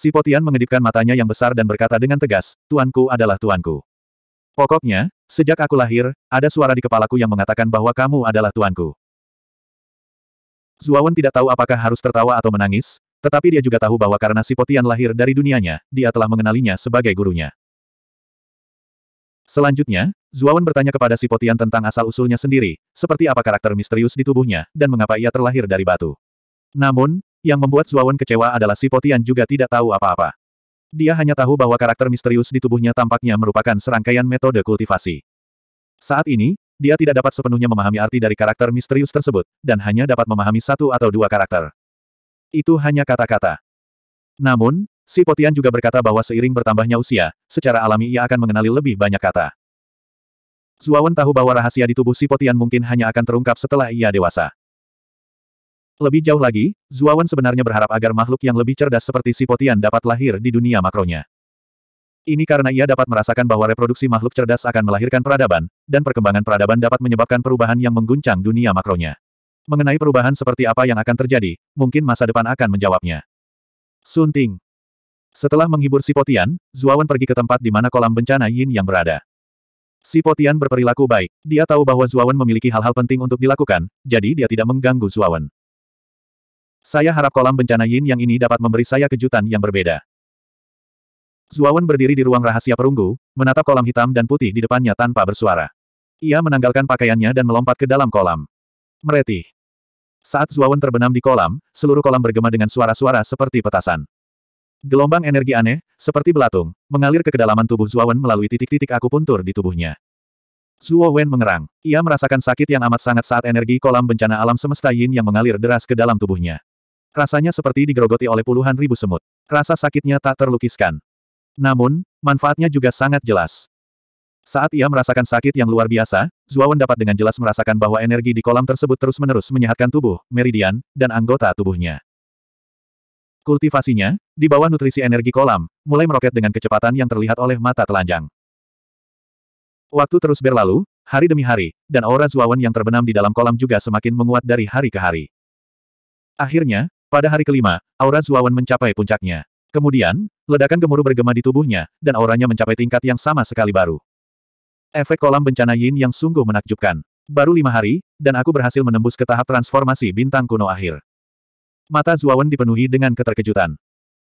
Si Potian mengedipkan matanya yang besar dan berkata dengan tegas, Tuanku adalah Tuanku. Pokoknya, sejak aku lahir, ada suara di kepalaku yang mengatakan bahwa kamu adalah Tuanku. Zuawan tidak tahu apakah harus tertawa atau menangis, tetapi dia juga tahu bahwa karena si Potian lahir dari dunianya, dia telah mengenalinya sebagai gurunya. Selanjutnya, Zuawan bertanya kepada si Potian tentang asal-usulnya sendiri, seperti apa karakter misterius di tubuhnya, dan mengapa ia terlahir dari batu. Namun, yang membuat Zuawan kecewa adalah si Potian juga tidak tahu apa-apa. Dia hanya tahu bahwa karakter misterius di tubuhnya tampaknya merupakan serangkaian metode kultivasi. Saat ini, dia tidak dapat sepenuhnya memahami arti dari karakter misterius tersebut, dan hanya dapat memahami satu atau dua karakter. Itu hanya kata-kata. Namun, si Potian juga berkata bahwa seiring bertambahnya usia, secara alami ia akan mengenali lebih banyak kata. Zuawan tahu bahwa rahasia di tubuh si Potian mungkin hanya akan terungkap setelah ia dewasa. Lebih jauh lagi, Zuawan sebenarnya berharap agar makhluk yang lebih cerdas seperti si Potian dapat lahir di dunia makronya. Ini karena ia dapat merasakan bahwa reproduksi makhluk cerdas akan melahirkan peradaban, dan perkembangan peradaban dapat menyebabkan perubahan yang mengguncang dunia makronya. Mengenai perubahan seperti apa yang akan terjadi, mungkin masa depan akan menjawabnya. Sunting. Setelah menghibur si Potian, Zuawan pergi ke tempat di mana kolam bencana Yin yang berada. Si Potian berperilaku baik. Dia tahu bahwa Zuawan memiliki hal-hal penting untuk dilakukan, jadi dia tidak mengganggu Zuawan. Saya harap kolam bencana yin yang ini dapat memberi saya kejutan yang berbeda. Zuawan berdiri di ruang rahasia perunggu, menatap kolam hitam dan putih di depannya tanpa bersuara. Ia menanggalkan pakaiannya dan melompat ke dalam kolam. Meretih. Saat Zuawan terbenam di kolam, seluruh kolam bergema dengan suara-suara seperti petasan. Gelombang energi aneh, seperti belatung, mengalir ke kedalaman tubuh Zuawan melalui titik-titik akupuntur di tubuhnya. Zuo mengerang. Ia merasakan sakit yang amat sangat saat energi kolam bencana alam semesta yin yang mengalir deras ke dalam tubuhnya. Rasanya seperti digerogoti oleh puluhan ribu semut. Rasa sakitnya tak terlukiskan. Namun, manfaatnya juga sangat jelas. Saat ia merasakan sakit yang luar biasa, Zuawan dapat dengan jelas merasakan bahwa energi di kolam tersebut terus-menerus menyehatkan tubuh, meridian, dan anggota tubuhnya. Kultivasinya, di bawah nutrisi energi kolam, mulai meroket dengan kecepatan yang terlihat oleh mata telanjang. Waktu terus berlalu, hari demi hari, dan aura Zuawan yang terbenam di dalam kolam juga semakin menguat dari hari ke hari. Akhirnya, pada hari kelima, aura Zuawan mencapai puncaknya. Kemudian, ledakan gemuruh bergema di tubuhnya, dan auranya mencapai tingkat yang sama sekali baru. Efek kolam bencana Yin yang sungguh menakjubkan. Baru lima hari, dan aku berhasil menembus ke tahap transformasi bintang kuno akhir. Mata Zuawan dipenuhi dengan keterkejutan.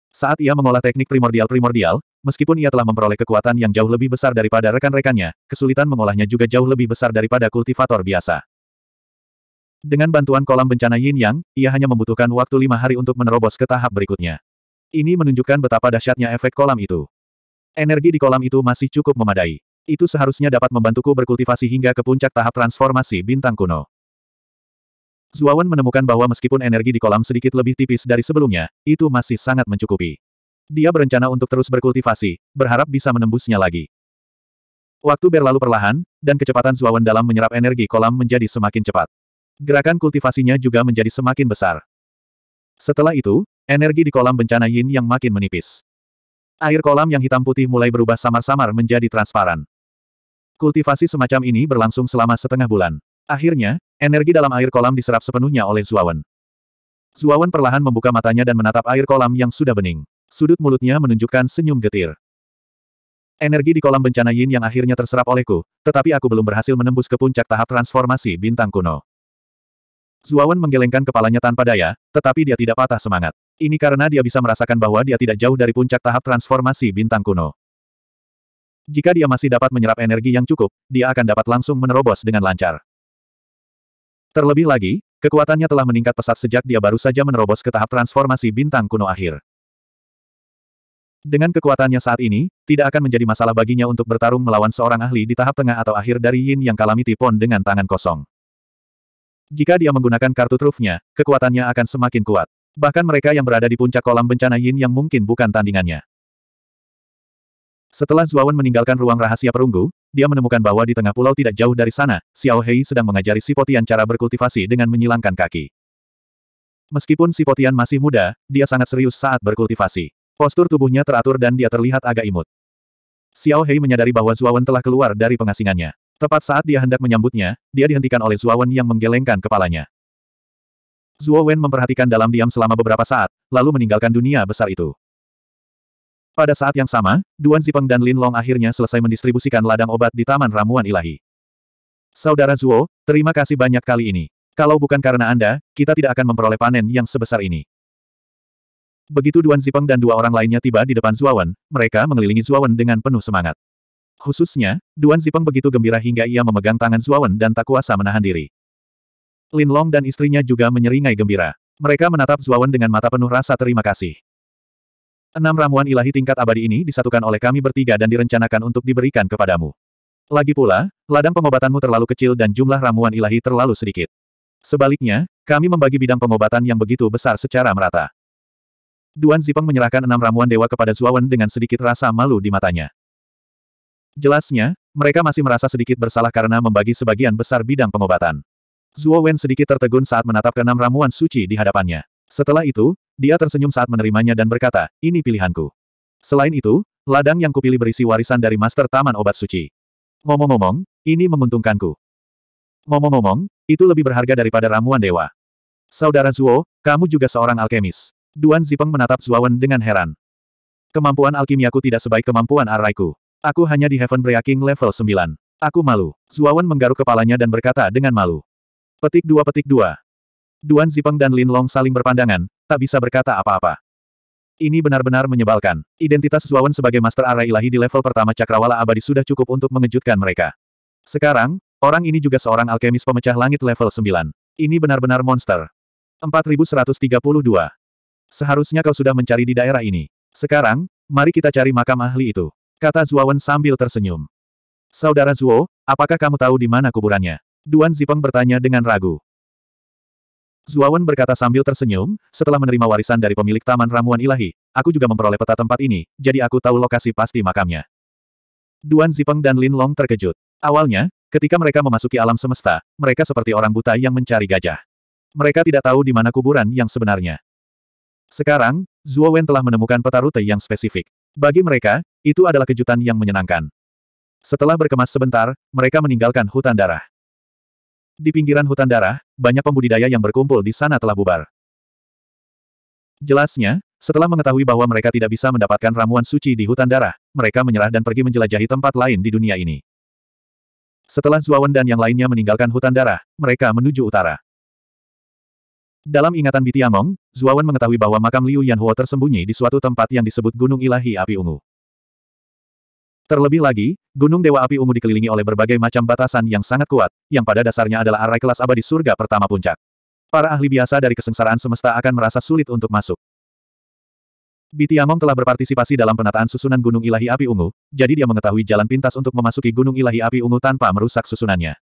Saat ia mengolah teknik primordial-primordial, meskipun ia telah memperoleh kekuatan yang jauh lebih besar daripada rekan-rekannya, kesulitan mengolahnya juga jauh lebih besar daripada kultivator biasa. Dengan bantuan kolam bencana Yin Yang, ia hanya membutuhkan waktu lima hari untuk menerobos ke tahap berikutnya. Ini menunjukkan betapa dahsyatnya efek kolam itu. Energi di kolam itu masih cukup memadai. Itu seharusnya dapat membantuku berkultivasi hingga ke puncak tahap transformasi bintang kuno. Zuawan menemukan bahwa meskipun energi di kolam sedikit lebih tipis dari sebelumnya, itu masih sangat mencukupi. Dia berencana untuk terus berkultivasi, berharap bisa menembusnya lagi. Waktu berlalu perlahan, dan kecepatan Zuawan dalam menyerap energi kolam menjadi semakin cepat. Gerakan kultivasinya juga menjadi semakin besar. Setelah itu, energi di kolam bencana yin yang makin menipis. Air kolam yang hitam putih mulai berubah samar-samar menjadi transparan. Kultivasi semacam ini berlangsung selama setengah bulan. Akhirnya, energi dalam air kolam diserap sepenuhnya oleh Zuawan. Zuawan perlahan membuka matanya dan menatap air kolam yang sudah bening. Sudut mulutnya menunjukkan senyum getir. Energi di kolam bencana yin yang akhirnya terserap olehku, tetapi aku belum berhasil menembus ke puncak tahap transformasi bintang kuno. Zuawan menggelengkan kepalanya tanpa daya, tetapi dia tidak patah semangat. Ini karena dia bisa merasakan bahwa dia tidak jauh dari puncak tahap transformasi bintang kuno. Jika dia masih dapat menyerap energi yang cukup, dia akan dapat langsung menerobos dengan lancar. Terlebih lagi, kekuatannya telah meningkat pesat sejak dia baru saja menerobos ke tahap transformasi bintang kuno akhir. Dengan kekuatannya saat ini, tidak akan menjadi masalah baginya untuk bertarung melawan seorang ahli di tahap tengah atau akhir dari Yin Yang kalami tipon dengan tangan kosong. Jika dia menggunakan kartu trufnya, kekuatannya akan semakin kuat. Bahkan mereka yang berada di puncak kolam bencana Yin yang mungkin bukan tandingannya. Setelah Zuawan meninggalkan ruang rahasia perunggu, dia menemukan bahwa di tengah pulau tidak jauh dari sana, Xiao Hei sedang mengajari Sipotian cara berkultivasi dengan menyilangkan kaki. Meskipun Sipotian masih muda, dia sangat serius saat berkultivasi. Postur tubuhnya teratur dan dia terlihat agak imut. Xiao Hei menyadari bahwa Zuawan telah keluar dari pengasingannya. Tepat saat dia hendak menyambutnya, dia dihentikan oleh Wen yang menggelengkan kepalanya. Wen memperhatikan dalam diam selama beberapa saat, lalu meninggalkan dunia besar itu. Pada saat yang sama, Duan Zipeng dan Lin Long akhirnya selesai mendistribusikan ladang obat di Taman Ramuan Ilahi. Saudara Zuo, terima kasih banyak kali ini. Kalau bukan karena Anda, kita tidak akan memperoleh panen yang sebesar ini. Begitu Duan Zipeng dan dua orang lainnya tiba di depan Wen, mereka mengelilingi Wen dengan penuh semangat. Khususnya, Duan Zipeng begitu gembira hingga ia memegang tangan Zuawan dan tak kuasa menahan diri. Lin Long dan istrinya juga menyeringai gembira. Mereka menatap Zuawan dengan mata penuh rasa terima kasih. Enam ramuan ilahi tingkat abadi ini disatukan oleh kami bertiga dan direncanakan untuk diberikan kepadamu. Lagi pula, ladang pengobatanmu terlalu kecil dan jumlah ramuan ilahi terlalu sedikit. Sebaliknya, kami membagi bidang pengobatan yang begitu besar secara merata. Duan Zipeng menyerahkan enam ramuan dewa kepada Zuawan dengan sedikit rasa malu di matanya. Jelasnya, mereka masih merasa sedikit bersalah karena membagi sebagian besar bidang pengobatan. Zhuo Wen sedikit tertegun saat menatap keenam ramuan suci di hadapannya. Setelah itu, dia tersenyum saat menerimanya dan berkata, ini pilihanku. Selain itu, ladang yang kupilih berisi warisan dari Master Taman Obat Suci. Ngomong-ngomong, ini menguntungkanku. Ngomong-ngomong, itu lebih berharga daripada ramuan dewa. Saudara Zhuo, kamu juga seorang alkemis. Duan Zipeng menatap Wen dengan heran. Kemampuan alkimiaku tidak sebaik kemampuan araiku. Aku hanya di Heaven Breaking level 9. Aku malu. Zuawan menggaruk kepalanya dan berkata dengan malu. Petik dua petik dua. Duan Zipeng dan Lin Long saling berpandangan, tak bisa berkata apa-apa. Ini benar-benar menyebalkan. Identitas Zuawan sebagai Master Arai Ilahi di level pertama Cakrawala Abadi sudah cukup untuk mengejutkan mereka. Sekarang, orang ini juga seorang alkemis pemecah langit level 9. Ini benar-benar monster. 4132. Seharusnya kau sudah mencari di daerah ini. Sekarang, mari kita cari makam ahli itu. Kata Zuowen sambil tersenyum. Saudara Zuo, apakah kamu tahu di mana kuburannya? Duan Zipeng bertanya dengan ragu. Zuowen berkata sambil tersenyum, setelah menerima warisan dari pemilik Taman Ramuan Ilahi, aku juga memperoleh peta tempat ini, jadi aku tahu lokasi pasti makamnya. Duan Zipeng dan Lin Long terkejut. Awalnya, ketika mereka memasuki alam semesta, mereka seperti orang buta yang mencari gajah. Mereka tidak tahu di mana kuburan yang sebenarnya. Sekarang, Zuo telah menemukan peta rute yang spesifik. Bagi mereka, itu adalah kejutan yang menyenangkan. Setelah berkemas sebentar, mereka meninggalkan hutan darah. Di pinggiran hutan darah, banyak pembudidaya yang berkumpul di sana telah bubar. Jelasnya, setelah mengetahui bahwa mereka tidak bisa mendapatkan ramuan suci di hutan darah, mereka menyerah dan pergi menjelajahi tempat lain di dunia ini. Setelah Zuawan dan yang lainnya meninggalkan hutan darah, mereka menuju utara. Dalam ingatan Bitiangong, Zuawan mengetahui bahwa makam Liu Yanhuo tersembunyi di suatu tempat yang disebut Gunung Ilahi Api Ungu. Terlebih lagi, Gunung Dewa Api Ungu dikelilingi oleh berbagai macam batasan yang sangat kuat, yang pada dasarnya adalah arai kelas abadi surga pertama puncak. Para ahli biasa dari kesengsaraan semesta akan merasa sulit untuk masuk. Bitiamong telah berpartisipasi dalam penataan susunan Gunung Ilahi Api Ungu, jadi dia mengetahui jalan pintas untuk memasuki Gunung Ilahi Api Ungu tanpa merusak susunannya.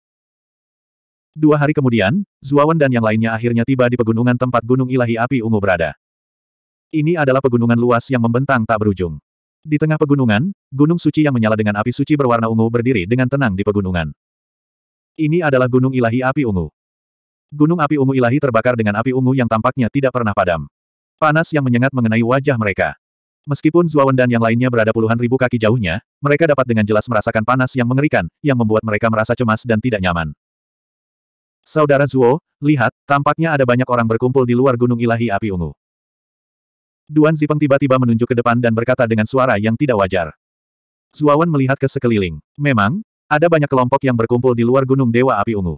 Dua hari kemudian, Zuawan dan yang lainnya akhirnya tiba di pegunungan tempat Gunung Ilahi Api Ungu berada. Ini adalah pegunungan luas yang membentang tak berujung. Di tengah pegunungan, gunung suci yang menyala dengan api suci berwarna ungu berdiri dengan tenang di pegunungan. Ini adalah gunung ilahi api ungu. Gunung api ungu ilahi terbakar dengan api ungu yang tampaknya tidak pernah padam. Panas yang menyengat mengenai wajah mereka. Meskipun Zuawan dan yang lainnya berada puluhan ribu kaki jauhnya, mereka dapat dengan jelas merasakan panas yang mengerikan, yang membuat mereka merasa cemas dan tidak nyaman. Saudara Zuo, lihat, tampaknya ada banyak orang berkumpul di luar gunung ilahi api ungu. Duan Zipeng tiba-tiba menunjuk ke depan dan berkata dengan suara yang tidak wajar. Zuawan melihat ke sekeliling. Memang, ada banyak kelompok yang berkumpul di luar Gunung Dewa Api Ungu.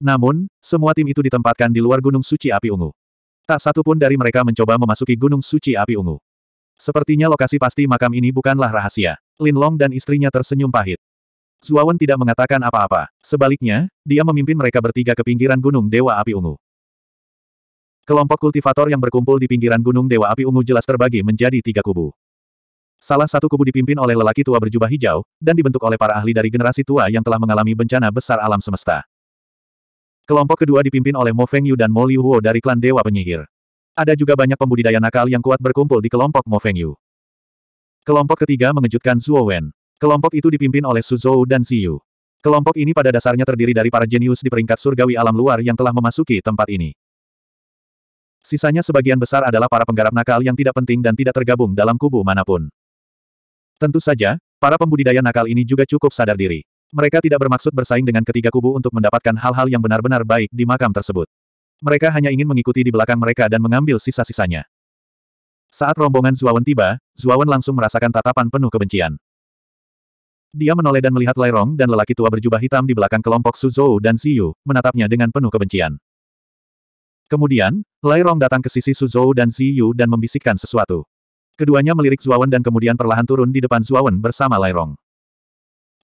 Namun, semua tim itu ditempatkan di luar Gunung Suci Api Ungu. Tak satu pun dari mereka mencoba memasuki Gunung Suci Api Ungu. Sepertinya lokasi pasti makam ini bukanlah rahasia. Lin Long dan istrinya tersenyum pahit. Zuawan tidak mengatakan apa-apa. Sebaliknya, dia memimpin mereka bertiga ke pinggiran Gunung Dewa Api Ungu. Kelompok kultivator yang berkumpul di pinggiran Gunung Dewa Api Ungu jelas terbagi menjadi tiga kubu. Salah satu kubu dipimpin oleh lelaki tua berjubah hijau, dan dibentuk oleh para ahli dari generasi tua yang telah mengalami bencana besar alam semesta. Kelompok kedua dipimpin oleh Mo Feng Yu dan Mo Liu Huo dari klan Dewa Penyihir. Ada juga banyak pembudidaya nakal yang kuat berkumpul di kelompok Mo Feng Yu. Kelompok ketiga mengejutkan Zuo Wen. Kelompok itu dipimpin oleh Su Zhou dan Si Yu. Kelompok ini pada dasarnya terdiri dari para jenius di peringkat surgawi alam luar yang telah memasuki tempat ini. Sisanya sebagian besar adalah para penggarap nakal yang tidak penting dan tidak tergabung dalam kubu manapun. Tentu saja, para pembudidaya nakal ini juga cukup sadar diri. Mereka tidak bermaksud bersaing dengan ketiga kubu untuk mendapatkan hal-hal yang benar-benar baik di makam tersebut. Mereka hanya ingin mengikuti di belakang mereka dan mengambil sisa-sisanya. Saat rombongan Zuawan tiba, Zuawan langsung merasakan tatapan penuh kebencian. Dia menoleh dan melihat Lairong dan lelaki tua berjubah hitam di belakang kelompok Suzhou dan Siyu, menatapnya dengan penuh kebencian. Kemudian, Lai Rong datang ke sisi Suzhou dan Ziyu dan membisikkan sesuatu. Keduanya melirik Zuawan dan kemudian perlahan turun di depan Zuawan bersama Lai Rong.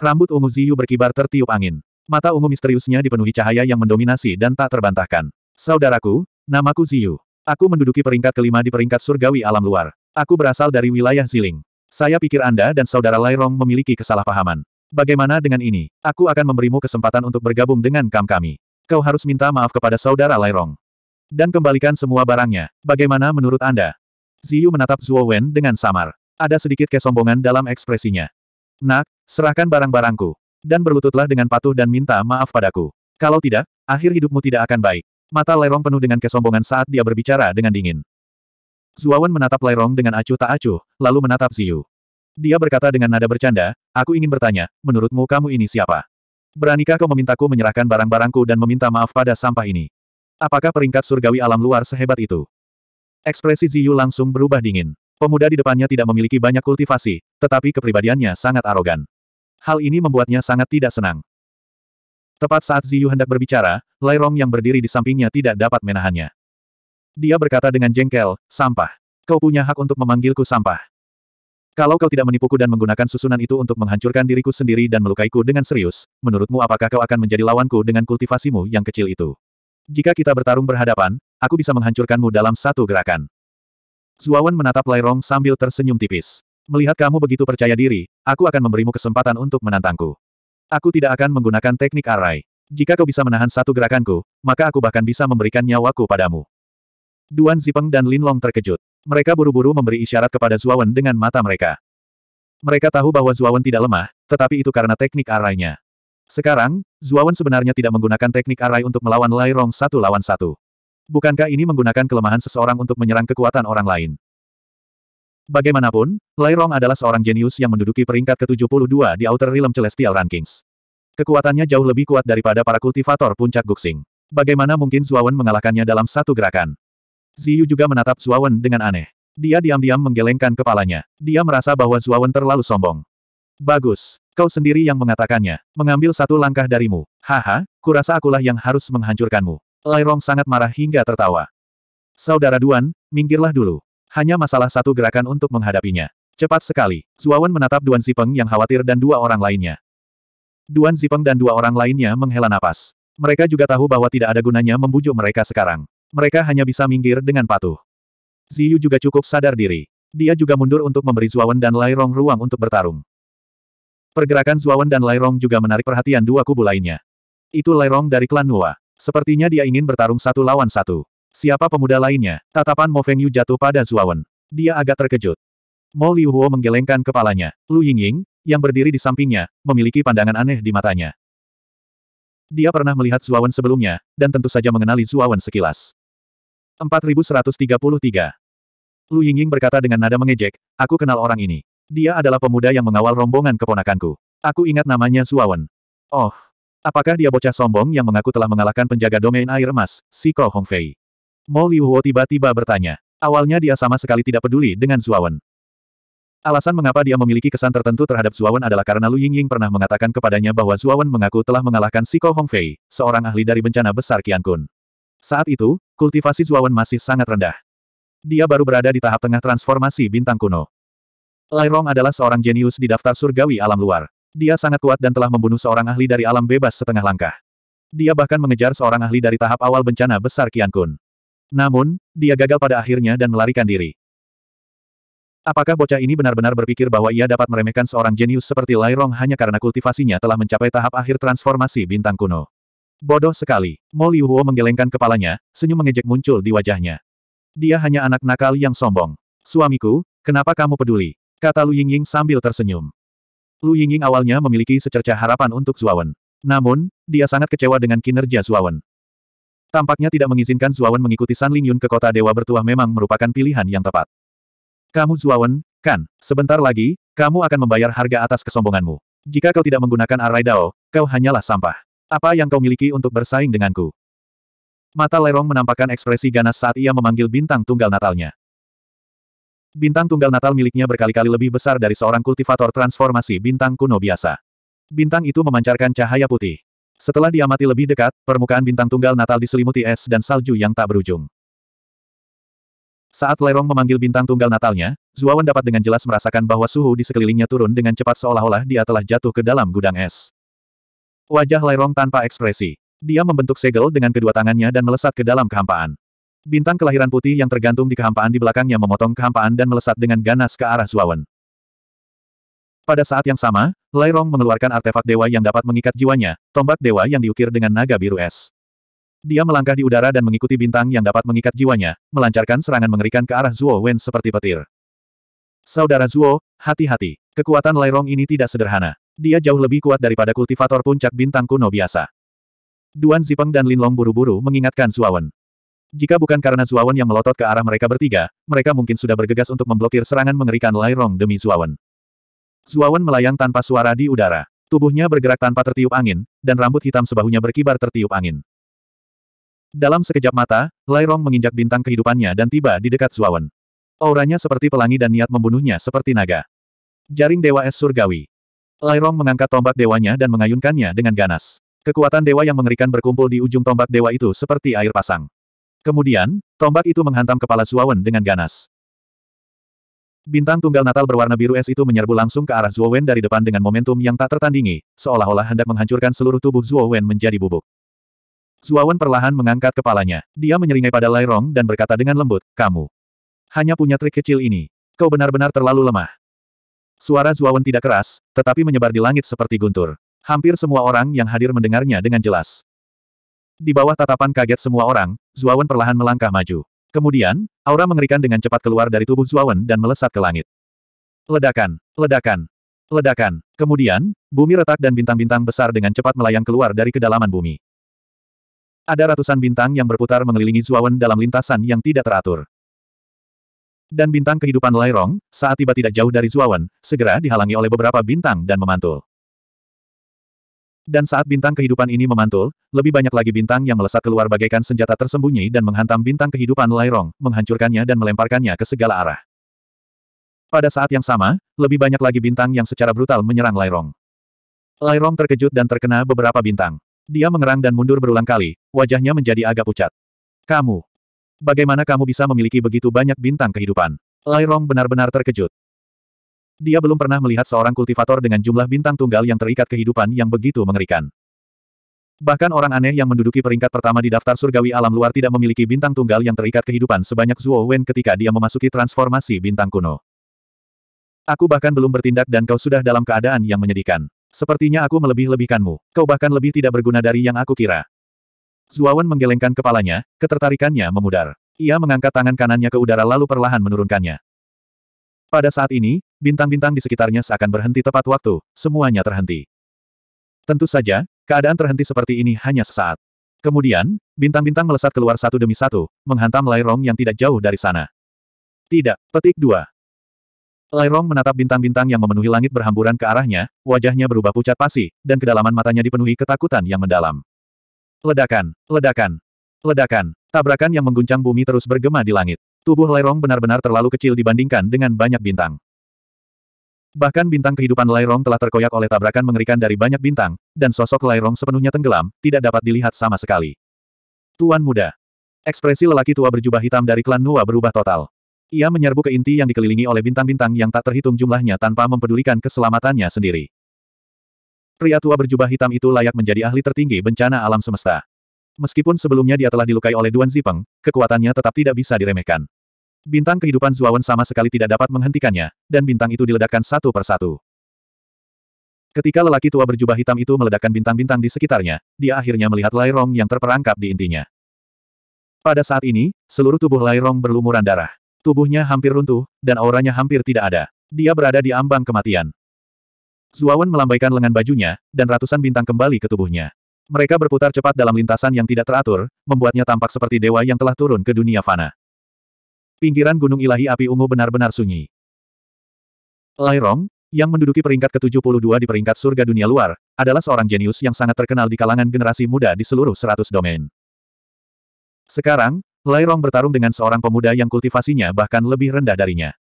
Rambut ungu Ziyu berkibar tertiup angin. Mata ungu misteriusnya dipenuhi cahaya yang mendominasi dan tak terbantahkan. Saudaraku, namaku Ziyu. Aku menduduki peringkat kelima di peringkat surgawi alam luar. Aku berasal dari wilayah Ziling. Saya pikir Anda dan Saudara Rong memiliki kesalahpahaman. Bagaimana dengan ini? Aku akan memberimu kesempatan untuk bergabung dengan kam kami. Kau harus minta maaf kepada Saudara Rong. Dan kembalikan semua barangnya. Bagaimana menurut Anda? Ziyu menatap Zhuo Wen dengan samar. Ada sedikit kesombongan dalam ekspresinya. Nak, serahkan barang-barangku. Dan berlututlah dengan patuh dan minta maaf padaku. Kalau tidak, akhir hidupmu tidak akan baik. Mata Lerong penuh dengan kesombongan saat dia berbicara dengan dingin. Zuawan menatap Lerong dengan acuh tak acuh, lalu menatap Ziyu. Dia berkata dengan nada bercanda, aku ingin bertanya, menurutmu kamu ini siapa? Beranikah kau memintaku menyerahkan barang-barangku dan meminta maaf pada sampah ini? Apakah peringkat surgawi alam luar sehebat itu? Ekspresi Ziyu langsung berubah dingin. Pemuda di depannya tidak memiliki banyak kultivasi, tetapi kepribadiannya sangat arogan. Hal ini membuatnya sangat tidak senang. Tepat saat Ziyu hendak berbicara, Rong yang berdiri di sampingnya tidak dapat menahannya. Dia berkata dengan jengkel, sampah. Kau punya hak untuk memanggilku sampah. Kalau kau tidak menipuku dan menggunakan susunan itu untuk menghancurkan diriku sendiri dan melukaiku dengan serius, menurutmu apakah kau akan menjadi lawanku dengan kultivasimu yang kecil itu? Jika kita bertarung berhadapan, aku bisa menghancurkanmu dalam satu gerakan. Zuawan menatap Rong sambil tersenyum tipis. Melihat kamu begitu percaya diri, aku akan memberimu kesempatan untuk menantangku. Aku tidak akan menggunakan teknik arai. Jika kau bisa menahan satu gerakanku, maka aku bahkan bisa memberikan nyawaku padamu. Duan Zipeng dan Lin Long terkejut. Mereka buru-buru memberi isyarat kepada Zuawan dengan mata mereka. Mereka tahu bahwa Zuawan tidak lemah, tetapi itu karena teknik arainya. Sekarang, Zuawan sebenarnya tidak menggunakan teknik arai untuk melawan Lai Rong satu lawan satu. Bukankah ini menggunakan kelemahan seseorang untuk menyerang kekuatan orang lain? Bagaimanapun, Lai Rong adalah seorang jenius yang menduduki peringkat ke-72 di Outer Realm Celestial Rankings. Kekuatannya jauh lebih kuat daripada para kultivator puncak Guxing. Bagaimana mungkin Zuawan mengalahkannya dalam satu gerakan? Ziyu juga menatap Zuawan dengan aneh. Dia diam-diam menggelengkan kepalanya. Dia merasa bahwa Zuawan terlalu sombong. Bagus. Kau sendiri yang mengatakannya, mengambil satu langkah darimu. Haha, kurasa akulah yang harus menghancurkanmu. Rong sangat marah hingga tertawa. Saudara Duan, minggirlah dulu. Hanya masalah satu gerakan untuk menghadapinya. Cepat sekali, Zuawan menatap Duan Zipeng yang khawatir dan dua orang lainnya. Duan Zipeng dan dua orang lainnya menghela napas. Mereka juga tahu bahwa tidak ada gunanya membujuk mereka sekarang. Mereka hanya bisa minggir dengan patuh. Ziyu juga cukup sadar diri. Dia juga mundur untuk memberi Zuawan dan Rong ruang untuk bertarung. Pergerakan Zuawan dan Lairong juga menarik perhatian dua kubu lainnya. Itu Lairong dari klan Nuwa. Sepertinya dia ingin bertarung satu lawan satu. Siapa pemuda lainnya? Tatapan Mo Feng Yu jatuh pada Zuawan. Dia agak terkejut. Mo Liu Huo menggelengkan kepalanya. Lu Yingying, yang berdiri di sampingnya, memiliki pandangan aneh di matanya. Dia pernah melihat Zuawan sebelumnya, dan tentu saja mengenali Zuawan sekilas. 4133 Lu Yingying berkata dengan nada mengejek, aku kenal orang ini. Dia adalah pemuda yang mengawal rombongan keponakanku. Aku ingat namanya Suawen. Oh, apakah dia bocah sombong yang mengaku telah mengalahkan penjaga domain air emas, Si Siko Hongfei? Mo Liuhuo tiba-tiba bertanya. Awalnya dia sama sekali tidak peduli dengan Suawen. Alasan mengapa dia memiliki kesan tertentu terhadap Suawen adalah karena Lu Yingying pernah mengatakan kepadanya bahwa Suawen mengaku telah mengalahkan Si Siko Hongfei, seorang ahli dari bencana besar Kian Kun. Saat itu, kultivasi Suawen masih sangat rendah. Dia baru berada di tahap tengah transformasi bintang kuno. Lai Rong adalah seorang jenius di daftar surgawi alam luar. Dia sangat kuat dan telah membunuh seorang ahli dari alam bebas setengah langkah. Dia bahkan mengejar seorang ahli dari tahap awal bencana besar Kian Kun. Namun, dia gagal pada akhirnya dan melarikan diri. Apakah bocah ini benar-benar berpikir bahwa ia dapat meremehkan seorang jenius seperti Lai Rong hanya karena kultivasinya telah mencapai tahap akhir transformasi bintang kuno? Bodoh sekali. Mo Huo menggelengkan kepalanya, senyum mengejek muncul di wajahnya. Dia hanya anak nakal yang sombong. Suamiku, kenapa kamu peduli? Kata Lu Yingying sambil tersenyum. Lu Yingying awalnya memiliki secerca harapan untuk Zuawan. Namun, dia sangat kecewa dengan kinerja Zuawan. Tampaknya tidak mengizinkan Zuawan mengikuti San Lingyun ke kota Dewa Bertuah memang merupakan pilihan yang tepat. Kamu Zuawan, kan, sebentar lagi, kamu akan membayar harga atas kesombonganmu. Jika kau tidak menggunakan Arai Dao, kau hanyalah sampah. Apa yang kau miliki untuk bersaing denganku? Mata Lerong menampakkan ekspresi ganas saat ia memanggil bintang tunggal Natalnya. Bintang tunggal natal miliknya berkali-kali lebih besar dari seorang kultivator transformasi bintang kuno biasa. Bintang itu memancarkan cahaya putih. Setelah diamati lebih dekat, permukaan bintang tunggal natal diselimuti es dan salju yang tak berujung. Saat Lerong memanggil bintang tunggal natalnya, Zuawan dapat dengan jelas merasakan bahwa suhu di sekelilingnya turun dengan cepat seolah-olah dia telah jatuh ke dalam gudang es. Wajah Lerong tanpa ekspresi. Dia membentuk segel dengan kedua tangannya dan melesat ke dalam kehampaan. Bintang kelahiran putih yang tergantung di kehampaan di belakangnya memotong kehampaan dan melesat dengan ganas ke arah Zuawan. Pada saat yang sama, Rong mengeluarkan artefak dewa yang dapat mengikat jiwanya, tombak dewa yang diukir dengan naga biru es. Dia melangkah di udara dan mengikuti bintang yang dapat mengikat jiwanya, melancarkan serangan mengerikan ke arah Zuo Wen seperti petir. Saudara Zuo, hati-hati. Kekuatan Rong ini tidak sederhana. Dia jauh lebih kuat daripada kultivator puncak bintang kuno biasa. Duan Zipeng dan Linlong buru-buru mengingatkan Wen. Jika bukan karena Zuawan yang melotot ke arah mereka bertiga, mereka mungkin sudah bergegas untuk memblokir serangan mengerikan Rong demi Zuawan. Zuawan melayang tanpa suara di udara. Tubuhnya bergerak tanpa tertiup angin, dan rambut hitam sebahunya berkibar tertiup angin. Dalam sekejap mata, Rong menginjak bintang kehidupannya dan tiba di dekat Zuawan. Auranya seperti pelangi dan niat membunuhnya seperti naga. Jaring Dewa Es Surgawi. Rong mengangkat tombak dewanya dan mengayunkannya dengan ganas. Kekuatan dewa yang mengerikan berkumpul di ujung tombak dewa itu seperti air pasang. Kemudian, tombak itu menghantam kepala Zuowen dengan ganas. Bintang tunggal Natal berwarna biru es itu menyerbu langsung ke arah Zuowen dari depan dengan momentum yang tak tertandingi, seolah-olah hendak menghancurkan seluruh tubuh Zuowen menjadi bubuk. Zuowen perlahan mengangkat kepalanya. Dia menyeringai pada Rong dan berkata dengan lembut, kamu. Hanya punya trik kecil ini. Kau benar-benar terlalu lemah. Suara Zuowen tidak keras, tetapi menyebar di langit seperti guntur. Hampir semua orang yang hadir mendengarnya dengan jelas. Di bawah tatapan kaget semua orang, Zuawan perlahan melangkah maju. Kemudian, aura mengerikan dengan cepat keluar dari tubuh Zuawan dan melesat ke langit. Ledakan, ledakan, ledakan. Kemudian, bumi retak dan bintang-bintang besar dengan cepat melayang keluar dari kedalaman bumi. Ada ratusan bintang yang berputar mengelilingi Zuawan dalam lintasan yang tidak teratur. Dan bintang kehidupan Lairong, saat tiba tidak jauh dari Zuawan, segera dihalangi oleh beberapa bintang dan memantul. Dan saat bintang kehidupan ini memantul, lebih banyak lagi bintang yang melesat keluar bagaikan senjata tersembunyi dan menghantam bintang kehidupan Lairong, menghancurkannya dan melemparkannya ke segala arah. Pada saat yang sama, lebih banyak lagi bintang yang secara brutal menyerang Lairong. Lairong terkejut dan terkena beberapa bintang. Dia mengerang dan mundur berulang kali, wajahnya menjadi agak pucat. Kamu. Bagaimana kamu bisa memiliki begitu banyak bintang kehidupan? Lairong benar-benar terkejut. Dia belum pernah melihat seorang kultivator dengan jumlah bintang tunggal yang terikat kehidupan yang begitu mengerikan. Bahkan orang aneh yang menduduki peringkat pertama di daftar surgawi alam luar tidak memiliki bintang tunggal yang terikat kehidupan sebanyak Zuo Wen ketika dia memasuki transformasi bintang kuno. Aku bahkan belum bertindak dan kau sudah dalam keadaan yang menyedihkan. Sepertinya aku melebih-lebihkanmu. Kau bahkan lebih tidak berguna dari yang aku kira. Wen menggelengkan kepalanya, ketertarikannya memudar. Ia mengangkat tangan kanannya ke udara lalu perlahan menurunkannya. Pada saat ini, Bintang-bintang di sekitarnya seakan berhenti tepat waktu, semuanya terhenti. Tentu saja, keadaan terhenti seperti ini hanya sesaat. Kemudian, bintang-bintang melesat keluar satu demi satu, menghantam Lairong yang tidak jauh dari sana. Tidak, petik dua. Lairong menatap bintang-bintang yang memenuhi langit berhamburan ke arahnya, wajahnya berubah pucat pasi, dan kedalaman matanya dipenuhi ketakutan yang mendalam. Ledakan, ledakan, ledakan, tabrakan yang mengguncang bumi terus bergema di langit. Tubuh Lairong benar-benar terlalu kecil dibandingkan dengan banyak bintang. Bahkan bintang kehidupan Lairong telah terkoyak oleh tabrakan mengerikan dari banyak bintang, dan sosok Lairong sepenuhnya tenggelam, tidak dapat dilihat sama sekali. Tuan muda. Ekspresi lelaki tua berjubah hitam dari klan Nua berubah total. Ia menyerbu ke inti yang dikelilingi oleh bintang-bintang yang tak terhitung jumlahnya tanpa mempedulikan keselamatannya sendiri. Pria tua berjubah hitam itu layak menjadi ahli tertinggi bencana alam semesta. Meskipun sebelumnya dia telah dilukai oleh Duan Zipeng, kekuatannya tetap tidak bisa diremehkan. Bintang kehidupan Zuawan sama sekali tidak dapat menghentikannya, dan bintang itu diledakkan satu persatu. Ketika lelaki tua berjubah hitam itu meledakkan bintang-bintang di sekitarnya, dia akhirnya melihat Rong yang terperangkap di intinya. Pada saat ini, seluruh tubuh Rong berlumuran darah. Tubuhnya hampir runtuh, dan auranya hampir tidak ada. Dia berada di ambang kematian. Zuawan melambaikan lengan bajunya, dan ratusan bintang kembali ke tubuhnya. Mereka berputar cepat dalam lintasan yang tidak teratur, membuatnya tampak seperti dewa yang telah turun ke dunia fana. Pinggiran Gunung Ilahi Api Ungu benar-benar sunyi. Rong, yang menduduki peringkat ke-72 di peringkat surga dunia luar, adalah seorang jenius yang sangat terkenal di kalangan generasi muda di seluruh seratus domain. Sekarang, Rong bertarung dengan seorang pemuda yang kultivasinya bahkan lebih rendah darinya.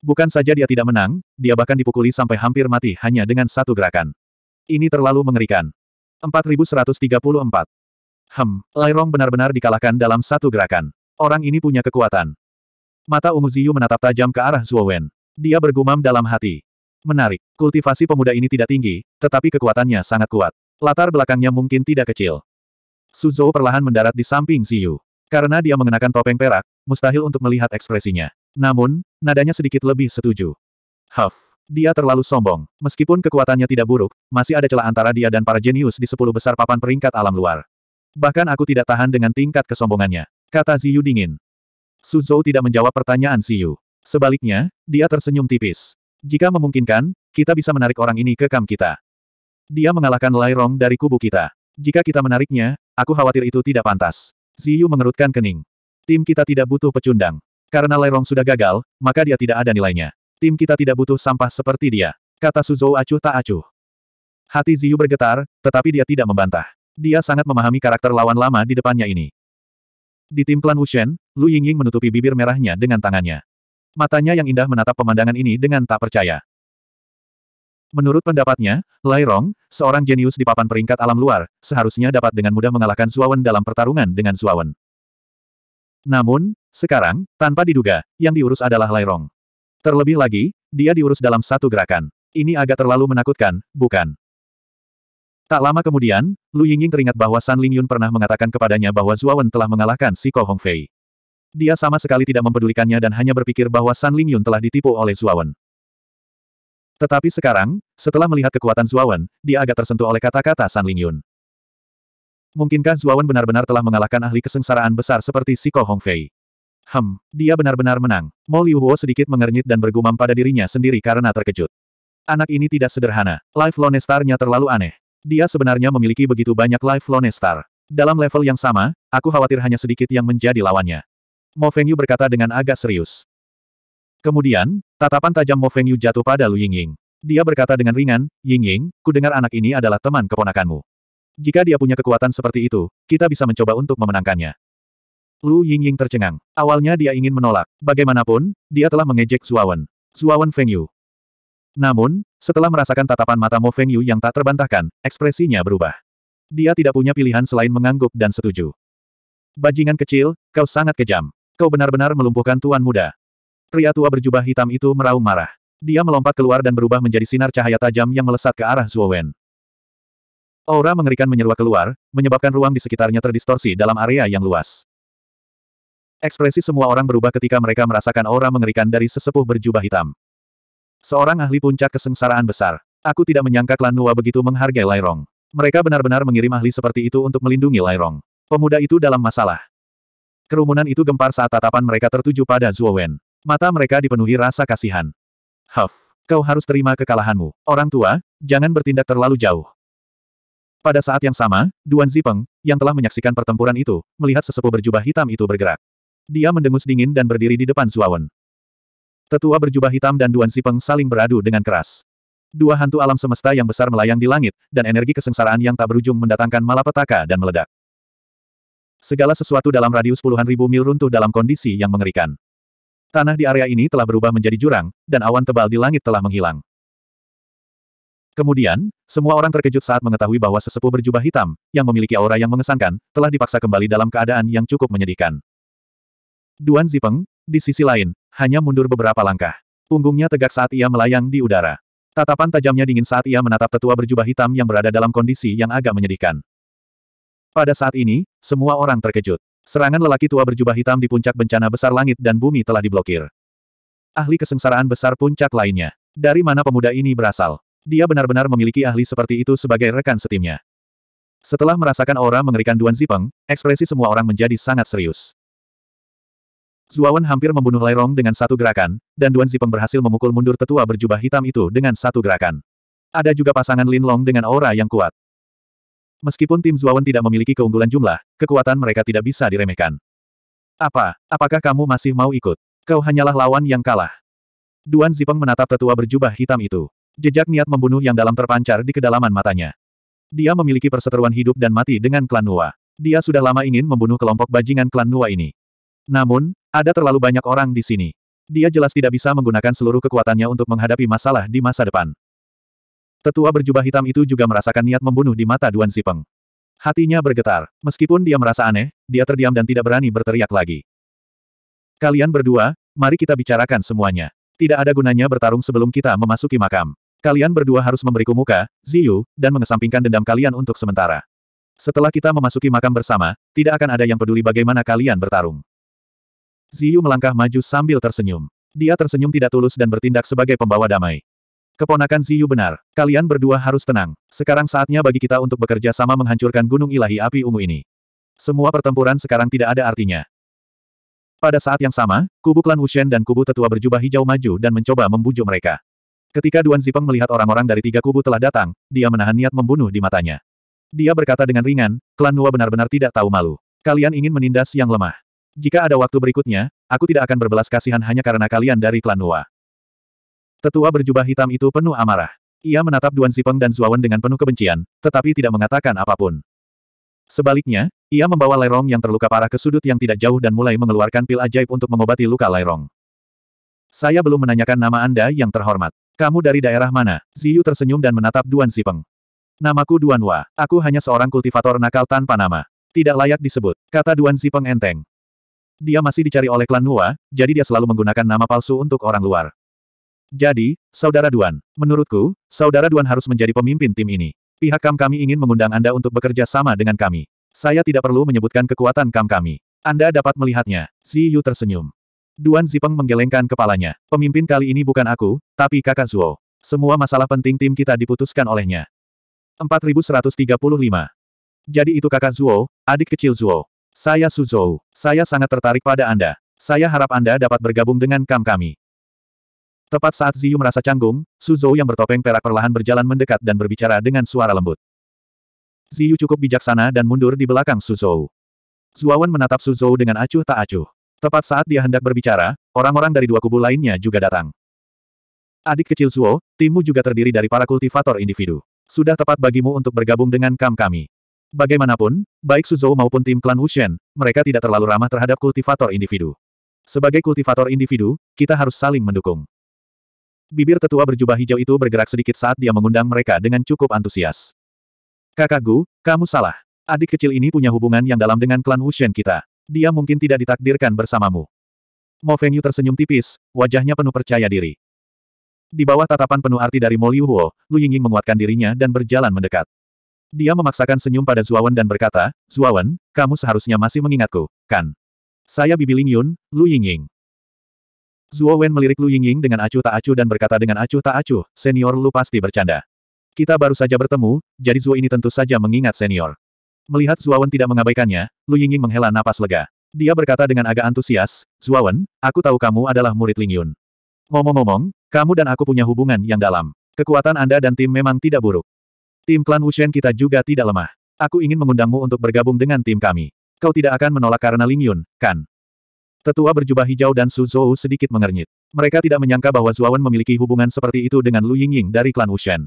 Bukan saja dia tidak menang, dia bahkan dipukuli sampai hampir mati hanya dengan satu gerakan. Ini terlalu mengerikan. 4134. Hem, Lairong benar-benar dikalahkan dalam satu gerakan. Orang ini punya kekuatan. Mata ungu Ziyu menatap tajam ke arah Zhuo Wen. Dia bergumam dalam hati. Menarik, kultivasi pemuda ini tidak tinggi, tetapi kekuatannya sangat kuat. Latar belakangnya mungkin tidak kecil. Suzou perlahan mendarat di samping Ziyu. Karena dia mengenakan topeng perak, mustahil untuk melihat ekspresinya. Namun, nadanya sedikit lebih setuju. Huff, dia terlalu sombong. Meskipun kekuatannya tidak buruk, masih ada celah antara dia dan para jenius di sepuluh besar papan peringkat alam luar. Bahkan aku tidak tahan dengan tingkat kesombongannya. Kata Ziyu dingin. Suzhou tidak menjawab pertanyaan Siyu. Sebaliknya, dia tersenyum tipis. Jika memungkinkan, kita bisa menarik orang ini ke kam kita. Dia mengalahkan Rong dari kubu kita. Jika kita menariknya, aku khawatir itu tidak pantas. Ziyu mengerutkan kening. Tim kita tidak butuh pecundang. Karena Rong sudah gagal, maka dia tidak ada nilainya. Tim kita tidak butuh sampah seperti dia. Kata Suzhou acuh tak acuh. Hati Ziyu bergetar, tetapi dia tidak membantah. Dia sangat memahami karakter lawan lama di depannya ini. Di tim klan Wushen, Lu Yingying menutupi bibir merahnya dengan tangannya. Matanya yang indah menatap pemandangan ini dengan tak percaya. Menurut pendapatnya, Lai Rong, seorang jenius di papan peringkat alam luar, seharusnya dapat dengan mudah mengalahkan Suawen dalam pertarungan dengan Suawen. Namun, sekarang, tanpa diduga, yang diurus adalah Lai Rong. Terlebih lagi, dia diurus dalam satu gerakan. Ini agak terlalu menakutkan, bukan? Tak lama kemudian, Lu Yingying teringat bahwa San Lingyun pernah mengatakan kepadanya bahwa Zuawan telah mengalahkan si Ko Hongfei. Dia sama sekali tidak mempedulikannya dan hanya berpikir bahwa San Lingyun telah ditipu oleh Zuawan. Tetapi sekarang, setelah melihat kekuatan Zuawan, dia agak tersentuh oleh kata-kata San Lingyun. Mungkinkah Zuawan benar-benar telah mengalahkan ahli kesengsaraan besar seperti si Ko Hongfei? Hem, dia benar-benar menang. Mo Liuhuo sedikit mengernyit dan bergumam pada dirinya sendiri karena terkejut. Anak ini tidak sederhana. Life Lone star nya terlalu aneh. Dia sebenarnya memiliki begitu banyak life Lone Star. Dalam level yang sama, aku khawatir hanya sedikit yang menjadi lawannya. Mo Yu berkata dengan agak serius. Kemudian, tatapan tajam Mo Yu jatuh pada Lu Yingying. Dia berkata dengan ringan, Yingying, ku dengar anak ini adalah teman keponakanmu. Jika dia punya kekuatan seperti itu, kita bisa mencoba untuk memenangkannya. Lu Yingying tercengang. Awalnya dia ingin menolak. Bagaimanapun, dia telah mengejek Zuawan. Zuawan Feng Yu. Namun, setelah merasakan tatapan mata Mo Feng Yu yang tak terbantahkan, ekspresinya berubah. Dia tidak punya pilihan selain mengangguk dan setuju. Bajingan kecil, kau sangat kejam. Kau benar-benar melumpuhkan tuan muda. Pria tua berjubah hitam itu meraung marah. Dia melompat keluar dan berubah menjadi sinar cahaya tajam yang melesat ke arah Zhuo Wen. Aura mengerikan menyeruak keluar, menyebabkan ruang di sekitarnya terdistorsi dalam area yang luas. Ekspresi semua orang berubah ketika mereka merasakan aura mengerikan dari sesepuh berjubah hitam. Seorang ahli puncak kesengsaraan besar. Aku tidak menyangka klan Nuwa begitu menghargai Lairong. Mereka benar-benar mengirim ahli seperti itu untuk melindungi Lairong. Pemuda itu dalam masalah. Kerumunan itu gempar saat tatapan mereka tertuju pada Zuo Wen. Mata mereka dipenuhi rasa kasihan. Huff, kau harus terima kekalahanmu. Orang tua, jangan bertindak terlalu jauh. Pada saat yang sama, Duan Zipeng, yang telah menyaksikan pertempuran itu, melihat sesepuh berjubah hitam itu bergerak. Dia mendengus dingin dan berdiri di depan Wen. Tetua berjubah hitam dan Duan Sipeng saling beradu dengan keras. Dua hantu alam semesta yang besar melayang di langit, dan energi kesengsaraan yang tak berujung mendatangkan malapetaka dan meledak. Segala sesuatu dalam radius puluhan ribu mil runtuh dalam kondisi yang mengerikan. Tanah di area ini telah berubah menjadi jurang, dan awan tebal di langit telah menghilang. Kemudian, semua orang terkejut saat mengetahui bahwa sesepuh berjubah hitam, yang memiliki aura yang mengesankan, telah dipaksa kembali dalam keadaan yang cukup menyedihkan. Duan Zipeng, di sisi lain, hanya mundur beberapa langkah. Punggungnya tegak saat ia melayang di udara. Tatapan tajamnya dingin saat ia menatap tetua berjubah hitam yang berada dalam kondisi yang agak menyedihkan. Pada saat ini, semua orang terkejut. Serangan lelaki tua berjubah hitam di puncak bencana besar langit dan bumi telah diblokir. Ahli kesengsaraan besar puncak lainnya. Dari mana pemuda ini berasal? Dia benar-benar memiliki ahli seperti itu sebagai rekan setimnya. Setelah merasakan aura mengerikan Duan Zipeng, ekspresi semua orang menjadi sangat serius. Zuawan hampir membunuh Rong dengan satu gerakan, dan Duan Zipeng berhasil memukul mundur tetua berjubah hitam itu dengan satu gerakan. Ada juga pasangan Lin Long dengan aura yang kuat. Meskipun tim Zuawan tidak memiliki keunggulan jumlah, kekuatan mereka tidak bisa diremehkan. Apa? Apakah kamu masih mau ikut? Kau hanyalah lawan yang kalah. Duan Zipeng menatap tetua berjubah hitam itu. Jejak niat membunuh yang dalam terpancar di kedalaman matanya. Dia memiliki perseteruan hidup dan mati dengan klan Nua. Dia sudah lama ingin membunuh kelompok bajingan klan Nua ini. Namun, ada terlalu banyak orang di sini. Dia jelas tidak bisa menggunakan seluruh kekuatannya untuk menghadapi masalah di masa depan. Tetua berjubah hitam itu juga merasakan niat membunuh di mata Duan Zipeng. Hatinya bergetar. Meskipun dia merasa aneh, dia terdiam dan tidak berani berteriak lagi. Kalian berdua, mari kita bicarakan semuanya. Tidak ada gunanya bertarung sebelum kita memasuki makam. Kalian berdua harus memberiku muka, Ziyu, dan mengesampingkan dendam kalian untuk sementara. Setelah kita memasuki makam bersama, tidak akan ada yang peduli bagaimana kalian bertarung. Ziyu melangkah maju sambil tersenyum. Dia tersenyum tidak tulus dan bertindak sebagai pembawa damai. Keponakan Ziyu benar, kalian berdua harus tenang. Sekarang saatnya bagi kita untuk bekerja sama menghancurkan gunung ilahi api ungu ini. Semua pertempuran sekarang tidak ada artinya. Pada saat yang sama, kubu klan Wushen dan kubu tetua berjubah hijau maju dan mencoba membujuk mereka. Ketika Duan Zipeng melihat orang-orang dari tiga kubu telah datang, dia menahan niat membunuh di matanya. Dia berkata dengan ringan, klan Nua benar-benar tidak tahu malu. Kalian ingin menindas yang lemah. Jika ada waktu berikutnya, aku tidak akan berbelas kasihan hanya karena kalian dari klan Nua. Tetua berjubah hitam itu penuh amarah. Ia menatap Duan Sipeng dan Zuawan dengan penuh kebencian, tetapi tidak mengatakan apapun. Sebaliknya, ia membawa Lerong yang terluka parah ke sudut yang tidak jauh dan mulai mengeluarkan pil ajaib untuk mengobati luka Lerong. Saya belum menanyakan nama Anda yang terhormat. Kamu dari daerah mana? Ziyu tersenyum dan menatap Duan Sipeng. Namaku Duan Wa. Aku hanya seorang kultivator nakal tanpa nama. Tidak layak disebut, kata Duan Sipeng enteng dia masih dicari oleh klan Nua, jadi dia selalu menggunakan nama palsu untuk orang luar. Jadi, Saudara Duan, menurutku, Saudara Duan harus menjadi pemimpin tim ini. Pihak kam kami ingin mengundang Anda untuk bekerja sama dengan kami. Saya tidak perlu menyebutkan kekuatan kam kami. Anda dapat melihatnya. Xi Yu tersenyum. Duan Zipeng menggelengkan kepalanya. Pemimpin kali ini bukan aku, tapi kakak Zuo. Semua masalah penting tim kita diputuskan olehnya. 4135. Jadi itu kakak Zuo, adik kecil Zuo. Saya Suzhou. Saya sangat tertarik pada Anda. Saya harap Anda dapat bergabung dengan kam kami. Tepat saat Ziyu merasa canggung, Suzhou yang bertopeng perak perlahan berjalan mendekat dan berbicara dengan suara lembut. Ziyu cukup bijaksana dan mundur di belakang Suzhou. Zuawan menatap Suzhou dengan acuh tak acuh. Tepat saat dia hendak berbicara, orang-orang dari dua kubu lainnya juga datang. Adik kecil Zuo, timmu juga terdiri dari para kultivator individu. Sudah tepat bagimu untuk bergabung dengan kam kami. Bagaimanapun, baik Suzhou maupun tim klan Wuxian, mereka tidak terlalu ramah terhadap kultivator individu. Sebagai kultivator individu, kita harus saling mendukung. Bibir tetua berjubah hijau itu bergerak sedikit saat dia mengundang mereka dengan cukup antusias. Kakak Gu, kamu salah. Adik kecil ini punya hubungan yang dalam dengan klan Wuxian kita. Dia mungkin tidak ditakdirkan bersamamu. Mo Fengyu tersenyum tipis, wajahnya penuh percaya diri. Di bawah tatapan penuh arti dari Mo Liu Huo, Lu Yingying menguatkan dirinya dan berjalan mendekat. Dia memaksakan senyum pada Zuawan dan berkata, Zuawan, kamu seharusnya masih mengingatku, kan? Saya Bibi Ling Yun, Lu Yingying. Zuowen melirik Lu Yingying dengan acuh tak acuh dan berkata dengan acuh tak acuh, senior Lu pasti bercanda. Kita baru saja bertemu, jadi Zuo ini tentu saja mengingat senior. Melihat Wen tidak mengabaikannya, Lu Yingying menghela napas lega. Dia berkata dengan agak antusias, Wen, aku tahu kamu adalah murid Ling Yun. Ngomong-ngomong, kamu dan aku punya hubungan yang dalam. Kekuatan Anda dan tim memang tidak buruk. Tim klan Wushen kita juga tidak lemah. Aku ingin mengundangmu untuk bergabung dengan tim kami. Kau tidak akan menolak karena Ling Yun, kan? Tetua berjubah hijau dan Su Zhou sedikit mengernyit. Mereka tidak menyangka bahwa Zuawan memiliki hubungan seperti itu dengan Lu Yingying dari klan Wushen.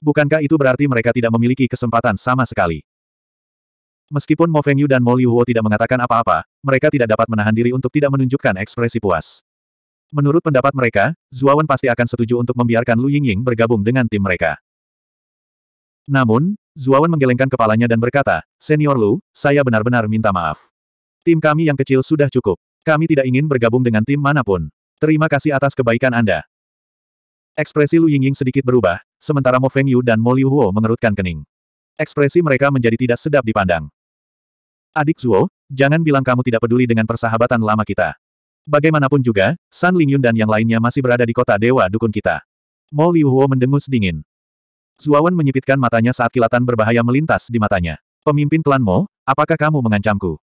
Bukankah itu berarti mereka tidak memiliki kesempatan sama sekali? Meskipun Mo Feng Yu dan Mo Liu Huo tidak mengatakan apa-apa, mereka tidak dapat menahan diri untuk tidak menunjukkan ekspresi puas. Menurut pendapat mereka, Zuawan pasti akan setuju untuk membiarkan Lu Yingying bergabung dengan tim mereka. Namun, Zuawan menggelengkan kepalanya dan berkata, Senior Lu, saya benar-benar minta maaf. Tim kami yang kecil sudah cukup. Kami tidak ingin bergabung dengan tim manapun. Terima kasih atas kebaikan Anda. Ekspresi Lu Yingying sedikit berubah, sementara Mo Feng Yu dan Mo Liu Huo mengerutkan kening. Ekspresi mereka menjadi tidak sedap dipandang. Adik Zuo, jangan bilang kamu tidak peduli dengan persahabatan lama kita. Bagaimanapun juga, San Lingyun dan yang lainnya masih berada di kota dewa dukun kita. Mo Liu Huo mendengus dingin. Zuawan menyipitkan matanya saat kilatan berbahaya melintas di matanya. Pemimpin klan Mo, apakah kamu mengancamku?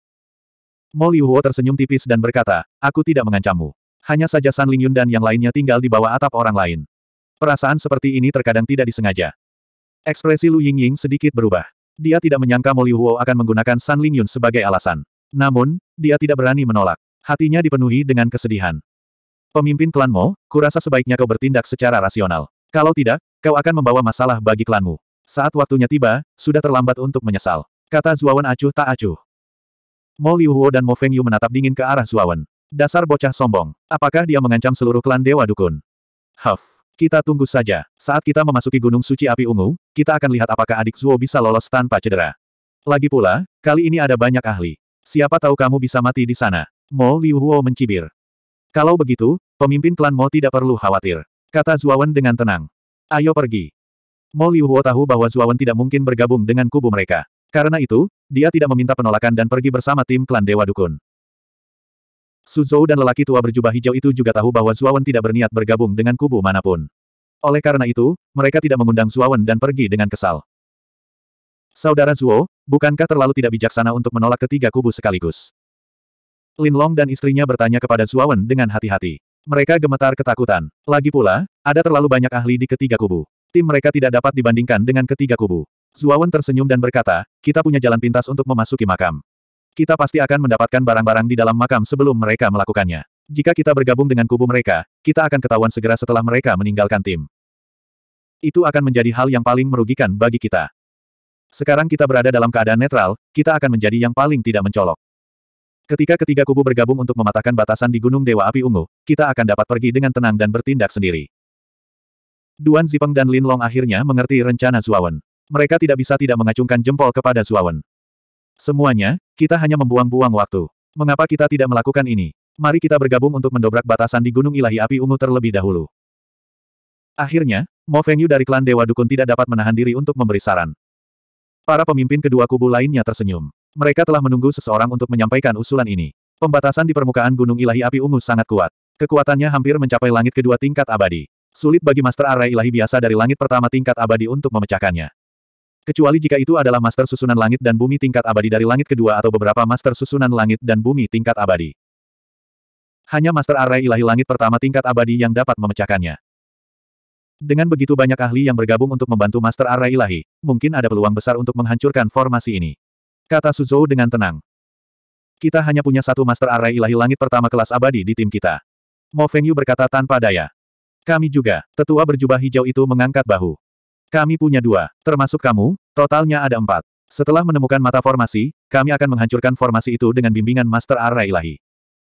Mo Liuhuo tersenyum tipis dan berkata, aku tidak mengancammu. Hanya saja San Lingyun dan yang lainnya tinggal di bawah atap orang lain. Perasaan seperti ini terkadang tidak disengaja. Ekspresi Lu Yingying sedikit berubah. Dia tidak menyangka Mo Liuhuo akan menggunakan San Lingyun sebagai alasan. Namun, dia tidak berani menolak. Hatinya dipenuhi dengan kesedihan. Pemimpin klan Mo, kurasa sebaiknya kau bertindak secara rasional. Kalau tidak, Kau akan membawa masalah bagi klanmu. Saat waktunya tiba, sudah terlambat untuk menyesal. Kata Zuawan acuh tak acuh. Mo Liuhuo dan Mo Fengyu menatap dingin ke arah Zuawan. Dasar bocah sombong. Apakah dia mengancam seluruh klan Dewa Dukun? Huff. Kita tunggu saja. Saat kita memasuki Gunung Suci Api Ungu, kita akan lihat apakah adik Zuo bisa lolos tanpa cedera. Lagi pula, kali ini ada banyak ahli. Siapa tahu kamu bisa mati di sana. Mo Liuhuo mencibir. Kalau begitu, pemimpin klan Mo tidak perlu khawatir. Kata Zuawan dengan tenang. Ayo pergi. Mo Liuhuo tahu bahwa Zuawan tidak mungkin bergabung dengan kubu mereka. Karena itu, dia tidak meminta penolakan dan pergi bersama tim klan Dewa Dukun. Suzhou dan lelaki tua berjubah hijau itu juga tahu bahwa Zuawan tidak berniat bergabung dengan kubu manapun. Oleh karena itu, mereka tidak mengundang Zuawan dan pergi dengan kesal. Saudara Zuo, bukankah terlalu tidak bijaksana untuk menolak ketiga kubu sekaligus? Lin Long dan istrinya bertanya kepada Zuawan dengan hati-hati. Mereka gemetar ketakutan. Lagi pula, ada terlalu banyak ahli di ketiga kubu. Tim mereka tidak dapat dibandingkan dengan ketiga kubu. Zuawan tersenyum dan berkata, kita punya jalan pintas untuk memasuki makam. Kita pasti akan mendapatkan barang-barang di dalam makam sebelum mereka melakukannya. Jika kita bergabung dengan kubu mereka, kita akan ketahuan segera setelah mereka meninggalkan tim. Itu akan menjadi hal yang paling merugikan bagi kita. Sekarang kita berada dalam keadaan netral, kita akan menjadi yang paling tidak mencolok. Ketika ketiga kubu bergabung untuk mematahkan batasan di Gunung Dewa Api Ungu, kita akan dapat pergi dengan tenang dan bertindak sendiri. Duan Zipeng dan Lin Long akhirnya mengerti rencana Zuawan. Mereka tidak bisa tidak mengacungkan jempol kepada Zuawan. Semuanya, kita hanya membuang-buang waktu. Mengapa kita tidak melakukan ini? Mari kita bergabung untuk mendobrak batasan di Gunung Ilahi Api Ungu terlebih dahulu. Akhirnya, Mo Fengyu dari klan Dewa Dukun tidak dapat menahan diri untuk memberi saran. Para pemimpin kedua kubu lainnya tersenyum. Mereka telah menunggu seseorang untuk menyampaikan usulan ini. Pembatasan di permukaan Gunung Ilahi Api Ungu sangat kuat. Kekuatannya hampir mencapai langit kedua tingkat abadi. Sulit bagi Master Arai Ilahi biasa dari langit pertama tingkat abadi untuk memecahkannya. Kecuali jika itu adalah Master Susunan Langit dan Bumi tingkat abadi dari langit kedua atau beberapa Master Susunan Langit dan Bumi tingkat abadi. Hanya Master Arai Ilahi Langit pertama tingkat abadi yang dapat memecahkannya. Dengan begitu banyak ahli yang bergabung untuk membantu Master Arai Ilahi, mungkin ada peluang besar untuk menghancurkan formasi ini. Kata Suzhou dengan tenang. Kita hanya punya satu Master Arai Ilahi Langit pertama kelas abadi di tim kita. Mo Fengyu berkata tanpa daya. Kami juga, tetua berjubah hijau itu mengangkat bahu. Kami punya dua, termasuk kamu, totalnya ada empat. Setelah menemukan mata formasi, kami akan menghancurkan formasi itu dengan bimbingan Master Arra Ilahi.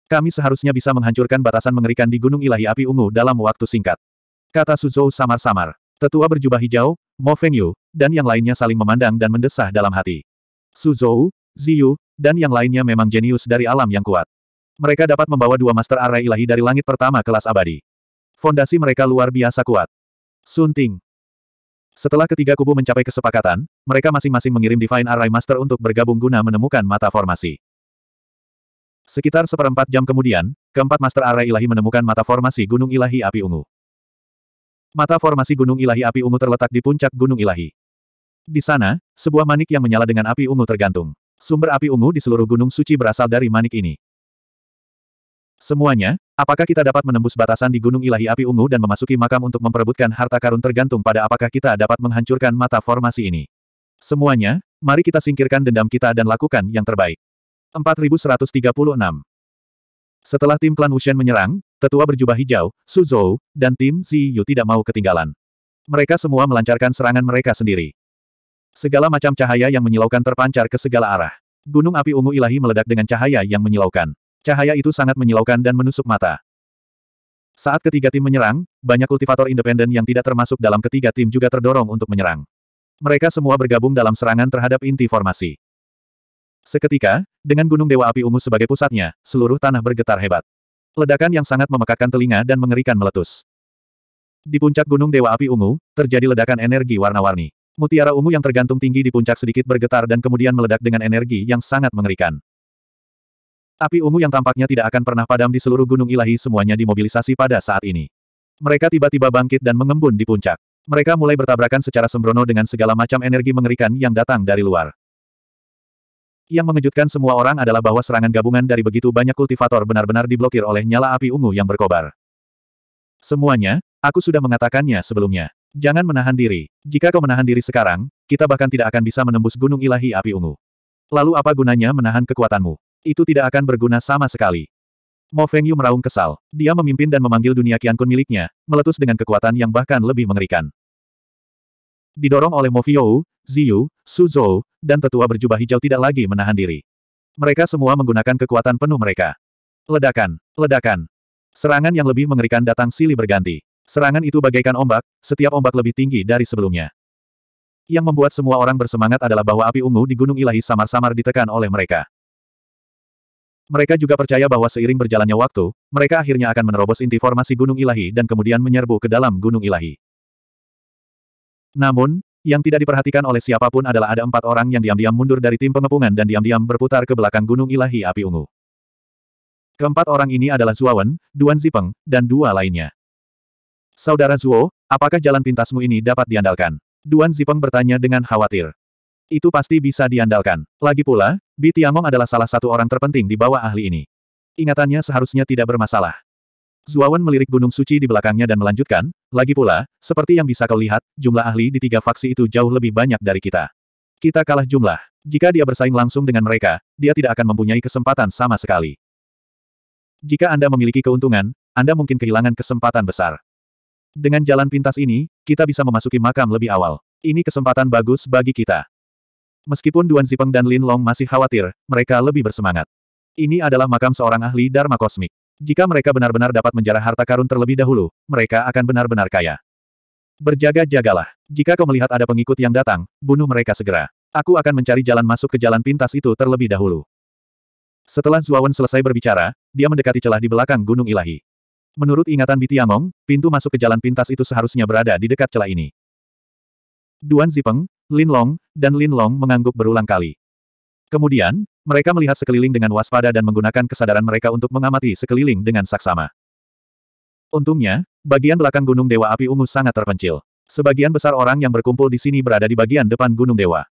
Kami seharusnya bisa menghancurkan batasan mengerikan di Gunung Ilahi Api Ungu dalam waktu singkat. Kata Suzhou samar-samar. Tetua berjubah hijau, Mo Yu, dan yang lainnya saling memandang dan mendesah dalam hati. Suzhou, Ziyu, dan yang lainnya memang jenius dari alam yang kuat. Mereka dapat membawa dua Master Ara Ilahi dari langit pertama kelas abadi. Fondasi mereka luar biasa kuat. Sunting. Setelah ketiga kubu mencapai kesepakatan, mereka masing-masing mengirim Divine Array Master untuk bergabung guna menemukan mata formasi. Sekitar seperempat jam kemudian, keempat Master Array Ilahi menemukan mata formasi Gunung Ilahi Api Ungu. Mata formasi Gunung Ilahi Api Ungu terletak di puncak Gunung Ilahi. Di sana, sebuah manik yang menyala dengan api ungu tergantung. Sumber api ungu di seluruh gunung suci berasal dari manik ini. Semuanya, Apakah kita dapat menembus batasan di Gunung Ilahi Api Ungu dan memasuki makam untuk memperebutkan harta karun tergantung pada apakah kita dapat menghancurkan mata formasi ini. Semuanya, mari kita singkirkan dendam kita dan lakukan yang terbaik. 4136 Setelah tim klan Wushen menyerang, tetua berjubah hijau, Su Zhou, dan tim Si Yu tidak mau ketinggalan. Mereka semua melancarkan serangan mereka sendiri. Segala macam cahaya yang menyilaukan terpancar ke segala arah. Gunung api ungu ilahi meledak dengan cahaya yang menyilaukan. Cahaya itu sangat menyilaukan dan menusuk mata. Saat ketiga tim menyerang, banyak kultivator independen yang tidak termasuk dalam ketiga tim juga terdorong untuk menyerang. Mereka semua bergabung dalam serangan terhadap inti formasi. Seketika, dengan gunung dewa api ungu sebagai pusatnya, seluruh tanah bergetar hebat. Ledakan yang sangat memekakan telinga dan mengerikan meletus. Di puncak gunung dewa api ungu, terjadi ledakan energi warna-warni. Mutiara ungu yang tergantung tinggi di puncak sedikit bergetar dan kemudian meledak dengan energi yang sangat mengerikan. Api ungu yang tampaknya tidak akan pernah padam di seluruh gunung ilahi semuanya dimobilisasi pada saat ini. Mereka tiba-tiba bangkit dan mengembun di puncak. Mereka mulai bertabrakan secara sembrono dengan segala macam energi mengerikan yang datang dari luar. Yang mengejutkan semua orang adalah bahwa serangan gabungan dari begitu banyak kultivator benar-benar diblokir oleh nyala api ungu yang berkobar. Semuanya, aku sudah mengatakannya sebelumnya. Jangan menahan diri. Jika kau menahan diri sekarang, kita bahkan tidak akan bisa menembus gunung ilahi api ungu. Lalu apa gunanya menahan kekuatanmu? Itu tidak akan berguna sama sekali. Mo Feng Yu meraung kesal. Dia memimpin dan memanggil dunia Qian Kun miliknya, meletus dengan kekuatan yang bahkan lebih mengerikan. Didorong oleh Mo Fiou, Ziyu, Su Zhou, dan tetua berjubah hijau tidak lagi menahan diri. Mereka semua menggunakan kekuatan penuh mereka. Ledakan, ledakan. Serangan yang lebih mengerikan datang silih berganti. Serangan itu bagaikan ombak, setiap ombak lebih tinggi dari sebelumnya. Yang membuat semua orang bersemangat adalah bahwa api ungu di Gunung Ilahi samar-samar ditekan oleh mereka. Mereka juga percaya bahwa seiring berjalannya waktu, mereka akhirnya akan menerobos inti formasi Gunung Ilahi dan kemudian menyerbu ke dalam Gunung Ilahi. Namun, yang tidak diperhatikan oleh siapapun adalah ada empat orang yang diam-diam mundur dari tim pengepungan dan diam-diam berputar ke belakang Gunung Ilahi Api Ungu. Keempat orang ini adalah Zuawan, Duan Zipeng, dan dua lainnya. Saudara Zuo, apakah jalan pintasmu ini dapat diandalkan? Duan Zipeng bertanya dengan khawatir. Itu pasti bisa diandalkan. Lagi pula, Bi Tiamong adalah salah satu orang terpenting di bawah ahli ini. Ingatannya seharusnya tidak bermasalah. Zuawan melirik gunung suci di belakangnya dan melanjutkan, lagi pula, seperti yang bisa kau lihat, jumlah ahli di tiga faksi itu jauh lebih banyak dari kita. Kita kalah jumlah. Jika dia bersaing langsung dengan mereka, dia tidak akan mempunyai kesempatan sama sekali. Jika Anda memiliki keuntungan, Anda mungkin kehilangan kesempatan besar. Dengan jalan pintas ini, kita bisa memasuki makam lebih awal. Ini kesempatan bagus bagi kita. Meskipun Duan Zipeng dan Lin Long masih khawatir, mereka lebih bersemangat. Ini adalah makam seorang ahli Dharma kosmik. Jika mereka benar-benar dapat menjarah harta karun terlebih dahulu, mereka akan benar-benar kaya. Berjaga-jagalah. Jika kau melihat ada pengikut yang datang, bunuh mereka segera. Aku akan mencari jalan masuk ke jalan pintas itu terlebih dahulu. Setelah Zuawan selesai berbicara, dia mendekati celah di belakang Gunung Ilahi. Menurut ingatan Bitiangong, pintu masuk ke jalan pintas itu seharusnya berada di dekat celah ini. Duan Zipeng, Lin Long, dan Lin Long mengangguk berulang kali. Kemudian, mereka melihat sekeliling dengan waspada dan menggunakan kesadaran mereka untuk mengamati sekeliling dengan saksama. Untungnya, bagian belakang Gunung Dewa Api Ungu sangat terpencil. Sebagian besar orang yang berkumpul di sini berada di bagian depan Gunung Dewa.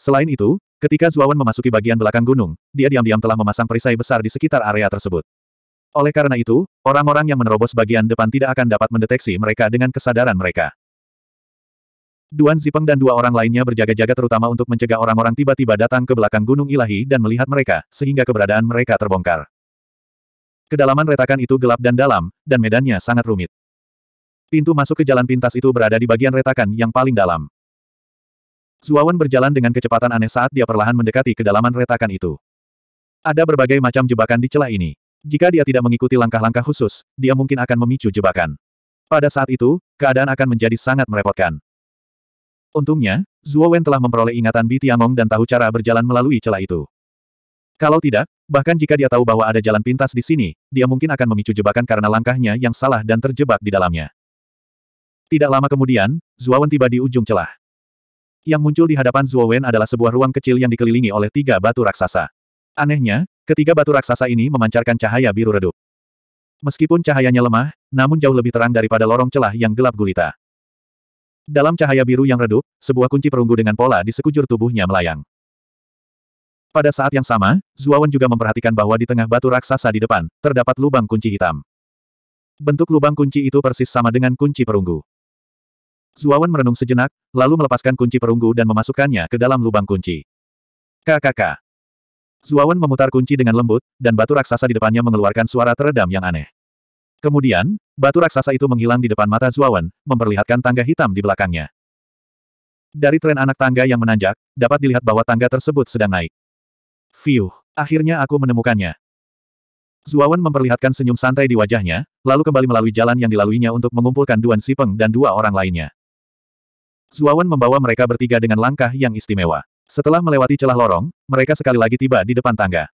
Selain itu, ketika Zuawan memasuki bagian belakang gunung, dia diam-diam telah memasang perisai besar di sekitar area tersebut. Oleh karena itu, orang-orang yang menerobos bagian depan tidak akan dapat mendeteksi mereka dengan kesadaran mereka. Duan Zipeng dan dua orang lainnya berjaga-jaga terutama untuk mencegah orang-orang tiba-tiba datang ke belakang Gunung Ilahi dan melihat mereka, sehingga keberadaan mereka terbongkar. Kedalaman retakan itu gelap dan dalam, dan medannya sangat rumit. Pintu masuk ke jalan pintas itu berada di bagian retakan yang paling dalam. Zuawan berjalan dengan kecepatan aneh saat dia perlahan mendekati kedalaman retakan itu. Ada berbagai macam jebakan di celah ini. Jika dia tidak mengikuti langkah-langkah khusus, dia mungkin akan memicu jebakan. Pada saat itu, keadaan akan menjadi sangat merepotkan. Untungnya, Zhuo Wen telah memperoleh ingatan Bi Tiamong dan tahu cara berjalan melalui celah itu. Kalau tidak, bahkan jika dia tahu bahwa ada jalan pintas di sini, dia mungkin akan memicu jebakan karena langkahnya yang salah dan terjebak di dalamnya. Tidak lama kemudian, Zhuo Wen tiba di ujung celah. Yang muncul di hadapan Zhuo Wen adalah sebuah ruang kecil yang dikelilingi oleh tiga batu raksasa. Anehnya, ketiga batu raksasa ini memancarkan cahaya biru redup. Meskipun cahayanya lemah, namun jauh lebih terang daripada lorong celah yang gelap gulita. Dalam cahaya biru yang redup, sebuah kunci perunggu dengan pola di sekujur tubuhnya melayang. Pada saat yang sama, Zuawan juga memperhatikan bahwa di tengah batu raksasa di depan, terdapat lubang kunci hitam. Bentuk lubang kunci itu persis sama dengan kunci perunggu. Zuawan merenung sejenak, lalu melepaskan kunci perunggu dan memasukkannya ke dalam lubang kunci. KKK. Zuawan memutar kunci dengan lembut, dan batu raksasa di depannya mengeluarkan suara teredam yang aneh. Kemudian, batu raksasa itu menghilang di depan mata Zuawan, memperlihatkan tangga hitam di belakangnya. Dari tren anak tangga yang menanjak, dapat dilihat bahwa tangga tersebut sedang naik. Fiuh, akhirnya aku menemukannya. Zuawan memperlihatkan senyum santai di wajahnya, lalu kembali melalui jalan yang dilaluinya untuk mengumpulkan Duan Sipeng dan dua orang lainnya. Zuawan membawa mereka bertiga dengan langkah yang istimewa. Setelah melewati celah lorong, mereka sekali lagi tiba di depan tangga.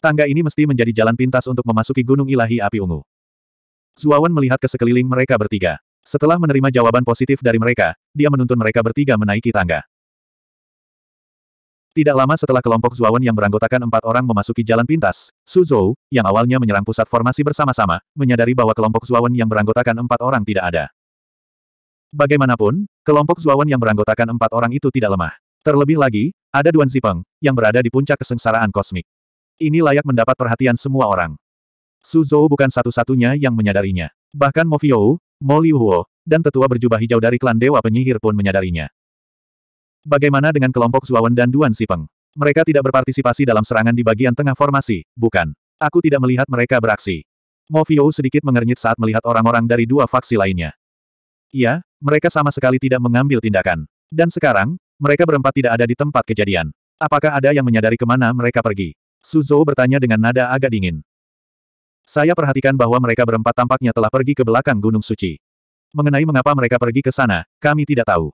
Tangga ini mesti menjadi jalan pintas untuk memasuki Gunung Ilahi Api Ungu. Zuawan melihat ke sekeliling mereka bertiga. Setelah menerima jawaban positif dari mereka, dia menuntun mereka bertiga menaiki tangga. Tidak lama setelah kelompok Zuawan yang beranggotakan empat orang memasuki jalan pintas, Suzhou, yang awalnya menyerang pusat formasi bersama-sama, menyadari bahwa kelompok Zuawan yang beranggotakan empat orang tidak ada. Bagaimanapun, kelompok Zuawan yang beranggotakan empat orang itu tidak lemah. Terlebih lagi, ada Duan Zipeng, yang berada di puncak kesengsaraan kosmik. Ini layak mendapat perhatian semua orang. Suzhou bukan satu-satunya yang menyadarinya. Bahkan Mo Fiou, dan tetua berjubah hijau dari klan Dewa Penyihir pun menyadarinya. Bagaimana dengan kelompok Zuawan dan Duan Sipeng? Mereka tidak berpartisipasi dalam serangan di bagian tengah formasi, bukan? Aku tidak melihat mereka beraksi. Mo sedikit mengernyit saat melihat orang-orang dari dua faksi lainnya. Iya, mereka sama sekali tidak mengambil tindakan. Dan sekarang, mereka berempat tidak ada di tempat kejadian. Apakah ada yang menyadari kemana mereka pergi? Suzhou bertanya dengan nada agak dingin. Saya perhatikan bahwa mereka berempat tampaknya telah pergi ke belakang Gunung Suci. Mengenai mengapa mereka pergi ke sana, kami tidak tahu.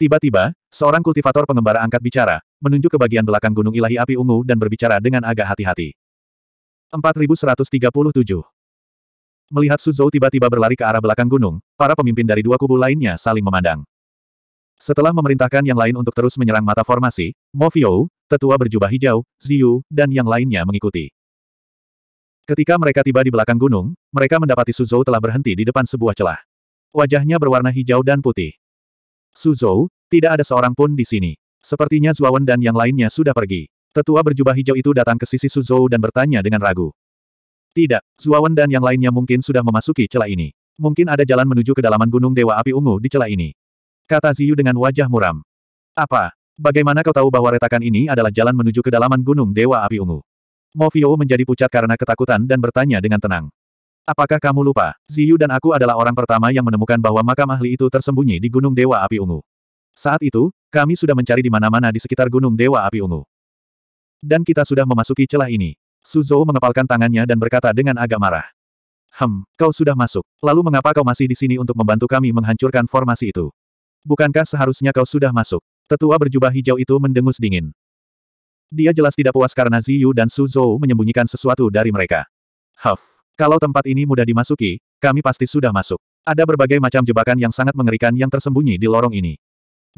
Tiba-tiba, seorang kultivator pengembara angkat bicara, menunjuk ke bagian belakang Gunung Ilahi Api Ungu dan berbicara dengan agak hati-hati. 4137 Melihat Suzhou tiba-tiba berlari ke arah belakang gunung, para pemimpin dari dua kubu lainnya saling memandang. Setelah memerintahkan yang lain untuk terus menyerang mata formasi, Mo tetua berjubah hijau, Ziyu, dan yang lainnya mengikuti. Ketika mereka tiba di belakang gunung, mereka mendapati Suzhou telah berhenti di depan sebuah celah. Wajahnya berwarna hijau dan putih. Suzhou, tidak ada seorang pun di sini. Sepertinya Zuawan dan yang lainnya sudah pergi. Tetua berjubah hijau itu datang ke sisi Suzhou dan bertanya dengan ragu. Tidak, Zuawan dan yang lainnya mungkin sudah memasuki celah ini. Mungkin ada jalan menuju kedalaman Gunung Dewa Api Ungu di celah ini. Kata Ziyu dengan wajah muram. Apa? Bagaimana kau tahu bahwa retakan ini adalah jalan menuju kedalaman Gunung Dewa Api Ungu? Mofio menjadi pucat karena ketakutan dan bertanya dengan tenang. Apakah kamu lupa, Ziyu dan aku adalah orang pertama yang menemukan bahwa makam ahli itu tersembunyi di Gunung Dewa Api Ungu. Saat itu, kami sudah mencari di mana-mana di sekitar Gunung Dewa Api Ungu. Dan kita sudah memasuki celah ini. Suzhou mengepalkan tangannya dan berkata dengan agak marah. Hem, kau sudah masuk. Lalu mengapa kau masih di sini untuk membantu kami menghancurkan formasi itu? Bukankah seharusnya kau sudah masuk? Tetua berjubah hijau itu mendengus dingin. Dia jelas tidak puas karena Ziyu dan Su Zhou menyembunyikan sesuatu dari mereka. Huff, kalau tempat ini mudah dimasuki, kami pasti sudah masuk. Ada berbagai macam jebakan yang sangat mengerikan yang tersembunyi di lorong ini.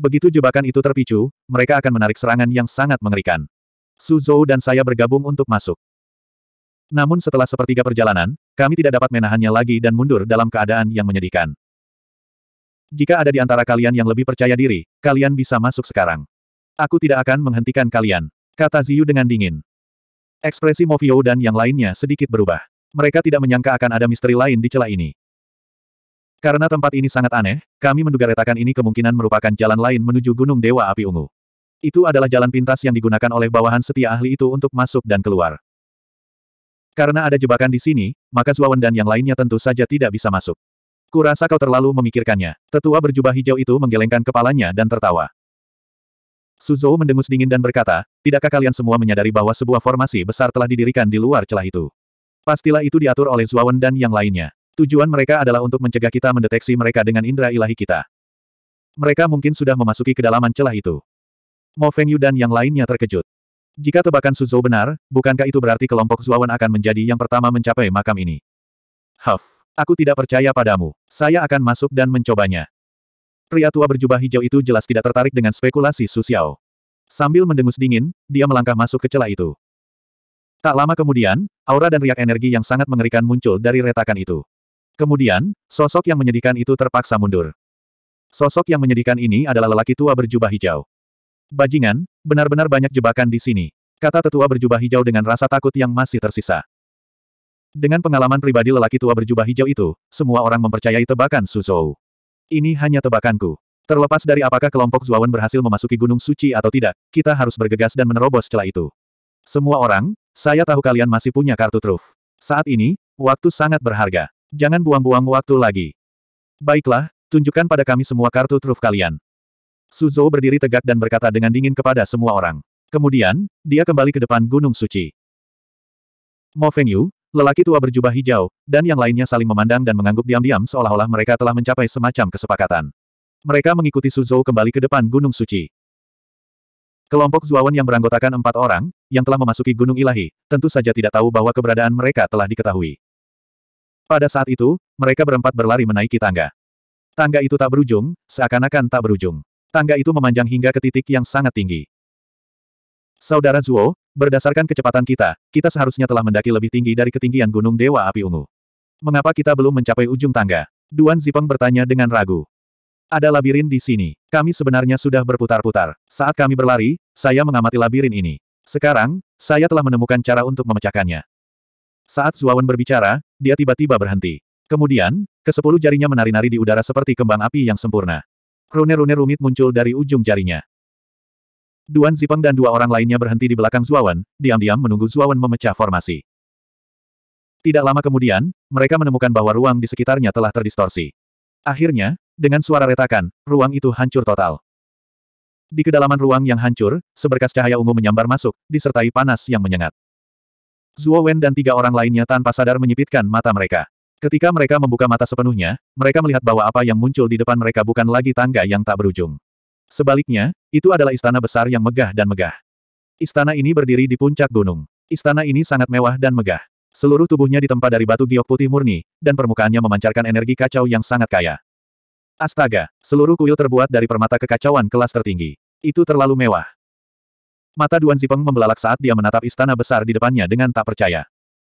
Begitu jebakan itu terpicu, mereka akan menarik serangan yang sangat mengerikan. Su Zhou dan saya bergabung untuk masuk. Namun setelah sepertiga perjalanan, kami tidak dapat menahannya lagi dan mundur dalam keadaan yang menyedihkan. Jika ada di antara kalian yang lebih percaya diri, kalian bisa masuk sekarang. Aku tidak akan menghentikan kalian, kata Ziyu dengan dingin. Ekspresi Movio dan yang lainnya sedikit berubah. Mereka tidak menyangka akan ada misteri lain di celah ini. Karena tempat ini sangat aneh, kami menduga retakan ini kemungkinan merupakan jalan lain menuju Gunung Dewa Api Ungu. Itu adalah jalan pintas yang digunakan oleh bawahan setia ahli itu untuk masuk dan keluar. Karena ada jebakan di sini, maka Zuawan dan yang lainnya tentu saja tidak bisa masuk. Kurasa kau terlalu memikirkannya. Tetua berjubah hijau itu menggelengkan kepalanya dan tertawa. Suzhou mendengus dingin dan berkata, tidakkah kalian semua menyadari bahwa sebuah formasi besar telah didirikan di luar celah itu? Pastilah itu diatur oleh Zuawan dan yang lainnya. Tujuan mereka adalah untuk mencegah kita mendeteksi mereka dengan indera ilahi kita. Mereka mungkin sudah memasuki kedalaman celah itu. Mo Feng Yu dan yang lainnya terkejut. Jika tebakan Suzhou benar, bukankah itu berarti kelompok Zuawan akan menjadi yang pertama mencapai makam ini? Huff. Aku tidak percaya padamu. Saya akan masuk dan mencobanya. Pria tua berjubah hijau itu jelas tidak tertarik dengan spekulasi Su Xiao. Sambil mendengus dingin, dia melangkah masuk ke celah itu. Tak lama kemudian, aura dan riak energi yang sangat mengerikan muncul dari retakan itu. Kemudian, sosok yang menyedihkan itu terpaksa mundur. Sosok yang menyedihkan ini adalah lelaki tua berjubah hijau. Bajingan, benar-benar banyak jebakan di sini, kata tetua berjubah hijau dengan rasa takut yang masih tersisa. Dengan pengalaman pribadi lelaki tua berjubah hijau itu, semua orang mempercayai tebakan Suzhou. Ini hanya tebakanku. Terlepas dari apakah kelompok Zuawan berhasil memasuki Gunung Suci atau tidak, kita harus bergegas dan menerobos celah itu. Semua orang, saya tahu kalian masih punya kartu truf. Saat ini, waktu sangat berharga. Jangan buang-buang waktu lagi. Baiklah, tunjukkan pada kami semua kartu truf kalian. Suzhou berdiri tegak dan berkata dengan dingin kepada semua orang. Kemudian, dia kembali ke depan Gunung Suci. Mo Fengyu, Lelaki tua berjubah hijau, dan yang lainnya saling memandang dan mengangguk diam-diam seolah-olah mereka telah mencapai semacam kesepakatan. Mereka mengikuti Suzhou kembali ke depan Gunung Suci. Kelompok Zuawan yang beranggotakan empat orang, yang telah memasuki Gunung Ilahi, tentu saja tidak tahu bahwa keberadaan mereka telah diketahui. Pada saat itu, mereka berempat berlari menaiki tangga. Tangga itu tak berujung, seakan-akan tak berujung. Tangga itu memanjang hingga ke titik yang sangat tinggi. Saudara Zuo, Berdasarkan kecepatan kita, kita seharusnya telah mendaki lebih tinggi dari ketinggian Gunung Dewa Api Ungu. Mengapa kita belum mencapai ujung tangga? Duan Zipeng bertanya dengan ragu. Ada labirin di sini. Kami sebenarnya sudah berputar-putar. Saat kami berlari, saya mengamati labirin ini. Sekarang, saya telah menemukan cara untuk memecahkannya. Saat Zuawan berbicara, dia tiba-tiba berhenti. Kemudian, kesepuluh jarinya menari-nari di udara seperti kembang api yang sempurna. Rune-rune rumit muncul dari ujung jarinya. Duan Zipeng dan dua orang lainnya berhenti di belakang Zuawan, diam-diam menunggu Zuawan memecah formasi. Tidak lama kemudian, mereka menemukan bahwa ruang di sekitarnya telah terdistorsi. Akhirnya, dengan suara retakan, ruang itu hancur total. Di kedalaman ruang yang hancur, seberkas cahaya ungu menyambar masuk, disertai panas yang menyengat. Zuo Wen dan tiga orang lainnya tanpa sadar menyipitkan mata mereka. Ketika mereka membuka mata sepenuhnya, mereka melihat bahwa apa yang muncul di depan mereka bukan lagi tangga yang tak berujung. Sebaliknya, itu adalah istana besar yang megah dan megah. Istana ini berdiri di puncak gunung. Istana ini sangat mewah dan megah. Seluruh tubuhnya ditempa dari batu giok putih murni, dan permukaannya memancarkan energi kacau yang sangat kaya. Astaga, seluruh kuil terbuat dari permata kekacauan kelas tertinggi. Itu terlalu mewah. Mata Duan Zipeng membelalak saat dia menatap istana besar di depannya dengan tak percaya.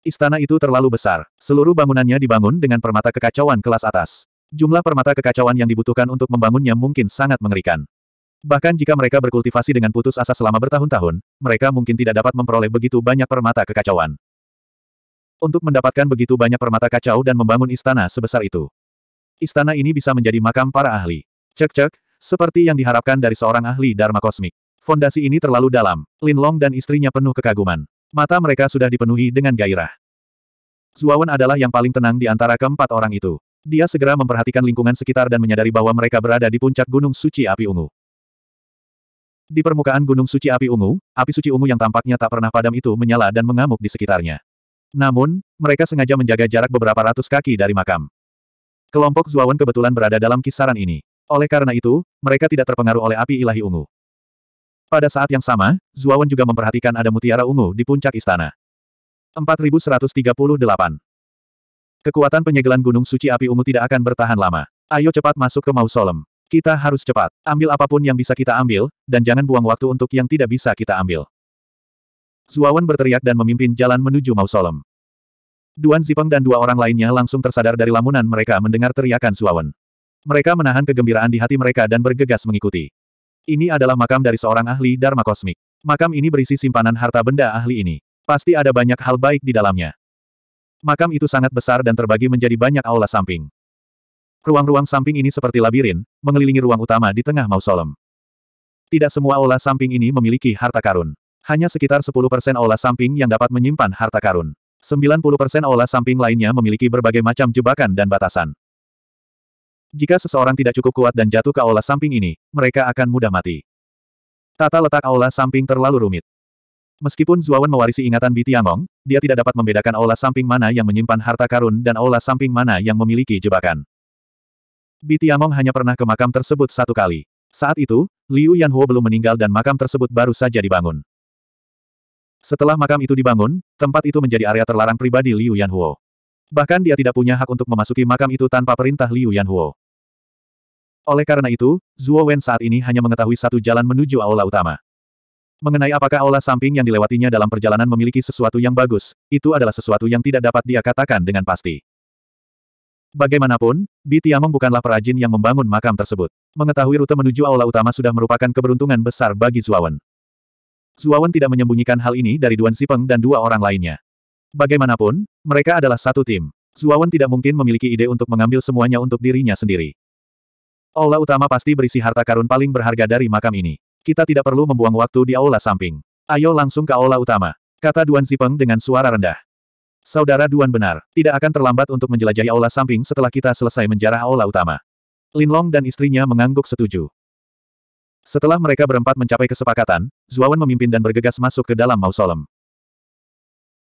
Istana itu terlalu besar, seluruh bangunannya dibangun dengan permata kekacauan kelas atas. Jumlah permata kekacauan yang dibutuhkan untuk membangunnya mungkin sangat mengerikan. Bahkan jika mereka berkultivasi dengan putus asa selama bertahun-tahun, mereka mungkin tidak dapat memperoleh begitu banyak permata kekacauan. Untuk mendapatkan begitu banyak permata kacau dan membangun istana sebesar itu. Istana ini bisa menjadi makam para ahli. Cek-cek, seperti yang diharapkan dari seorang ahli Dharma Kosmik. Fondasi ini terlalu dalam, Lin Long dan istrinya penuh kekaguman. Mata mereka sudah dipenuhi dengan gairah. Zuawan adalah yang paling tenang di antara keempat orang itu. Dia segera memperhatikan lingkungan sekitar dan menyadari bahwa mereka berada di puncak Gunung Suci Api Ungu. Di permukaan Gunung Suci Api Ungu, api suci ungu yang tampaknya tak pernah padam itu menyala dan mengamuk di sekitarnya. Namun, mereka sengaja menjaga jarak beberapa ratus kaki dari makam. Kelompok Zuawan kebetulan berada dalam kisaran ini. Oleh karena itu, mereka tidak terpengaruh oleh api ilahi ungu. Pada saat yang sama, Zuawan juga memperhatikan ada mutiara ungu di puncak istana. 4138 Kekuatan penyegelan Gunung Suci Api Ungu tidak akan bertahan lama. Ayo cepat masuk ke mausolem. Kita harus cepat. Ambil apapun yang bisa kita ambil, dan jangan buang waktu untuk yang tidak bisa kita ambil. Zuawan berteriak dan memimpin jalan menuju mausolem. Duan Zipeng dan dua orang lainnya langsung tersadar dari lamunan mereka mendengar teriakan Zuawan. Mereka menahan kegembiraan di hati mereka dan bergegas mengikuti. Ini adalah makam dari seorang ahli Dharma Kosmik. Makam ini berisi simpanan harta benda ahli ini. Pasti ada banyak hal baik di dalamnya. Makam itu sangat besar dan terbagi menjadi banyak aula samping. Ruang-ruang samping ini seperti labirin, mengelilingi ruang utama di tengah mausolem. Tidak semua aula samping ini memiliki harta karun. Hanya sekitar 10% olah samping yang dapat menyimpan harta karun. 90% olah samping lainnya memiliki berbagai macam jebakan dan batasan. Jika seseorang tidak cukup kuat dan jatuh ke aula samping ini, mereka akan mudah mati. Tata letak aula samping terlalu rumit. Meskipun Zuawan mewarisi ingatan Bi Tiangong, dia tidak dapat membedakan olah samping mana yang menyimpan harta karun dan olah samping mana yang memiliki jebakan. Bi Tiamong hanya pernah ke makam tersebut satu kali. Saat itu, Liu Yanhuo belum meninggal dan makam tersebut baru saja dibangun. Setelah makam itu dibangun, tempat itu menjadi area terlarang pribadi Liu Yanhuo. Bahkan dia tidak punya hak untuk memasuki makam itu tanpa perintah Liu Yanhuo. Oleh karena itu, Zhuo Wen saat ini hanya mengetahui satu jalan menuju aula utama. Mengenai apakah aula samping yang dilewatinya dalam perjalanan memiliki sesuatu yang bagus, itu adalah sesuatu yang tidak dapat dia katakan dengan pasti. Bagaimanapun, Bi Tiamong bukanlah perajin yang membangun makam tersebut. Mengetahui rute menuju aula utama sudah merupakan keberuntungan besar bagi Zuawan. Zuawan tidak menyembunyikan hal ini dari Duan Sipeng dan dua orang lainnya. Bagaimanapun, mereka adalah satu tim. Zuawan tidak mungkin memiliki ide untuk mengambil semuanya untuk dirinya sendiri. Aula utama pasti berisi harta karun paling berharga dari makam ini. Kita tidak perlu membuang waktu di aula samping. Ayo langsung ke aula utama, kata Duan Sipeng dengan suara rendah. Saudara Duan benar, tidak akan terlambat untuk menjelajahi aula samping setelah kita selesai menjarah aula utama. Linlong dan istrinya mengangguk setuju. Setelah mereka berempat mencapai kesepakatan, Zuawan memimpin dan bergegas masuk ke dalam mausolem.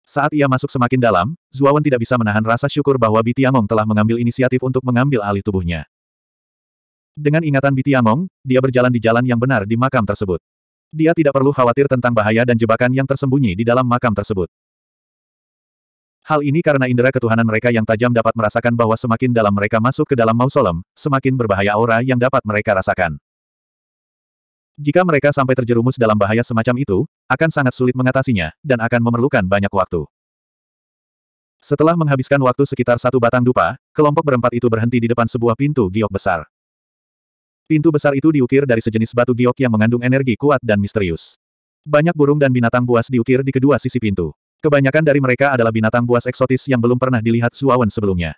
Saat ia masuk semakin dalam, Zuawan tidak bisa menahan rasa syukur bahwa Bitiangong telah mengambil inisiatif untuk mengambil alih tubuhnya. Dengan ingatan Bitiangong, dia berjalan di jalan yang benar di makam tersebut. Dia tidak perlu khawatir tentang bahaya dan jebakan yang tersembunyi di dalam makam tersebut. Hal ini karena indera ketuhanan mereka yang tajam dapat merasakan bahwa semakin dalam mereka masuk ke dalam mausolem, semakin berbahaya aura yang dapat mereka rasakan. Jika mereka sampai terjerumus dalam bahaya semacam itu, akan sangat sulit mengatasinya, dan akan memerlukan banyak waktu. Setelah menghabiskan waktu sekitar satu batang dupa, kelompok berempat itu berhenti di depan sebuah pintu giok besar. Pintu besar itu diukir dari sejenis batu giok yang mengandung energi kuat dan misterius. Banyak burung dan binatang buas diukir di kedua sisi pintu. Kebanyakan dari mereka adalah binatang buas eksotis yang belum pernah dilihat Suawan sebelumnya.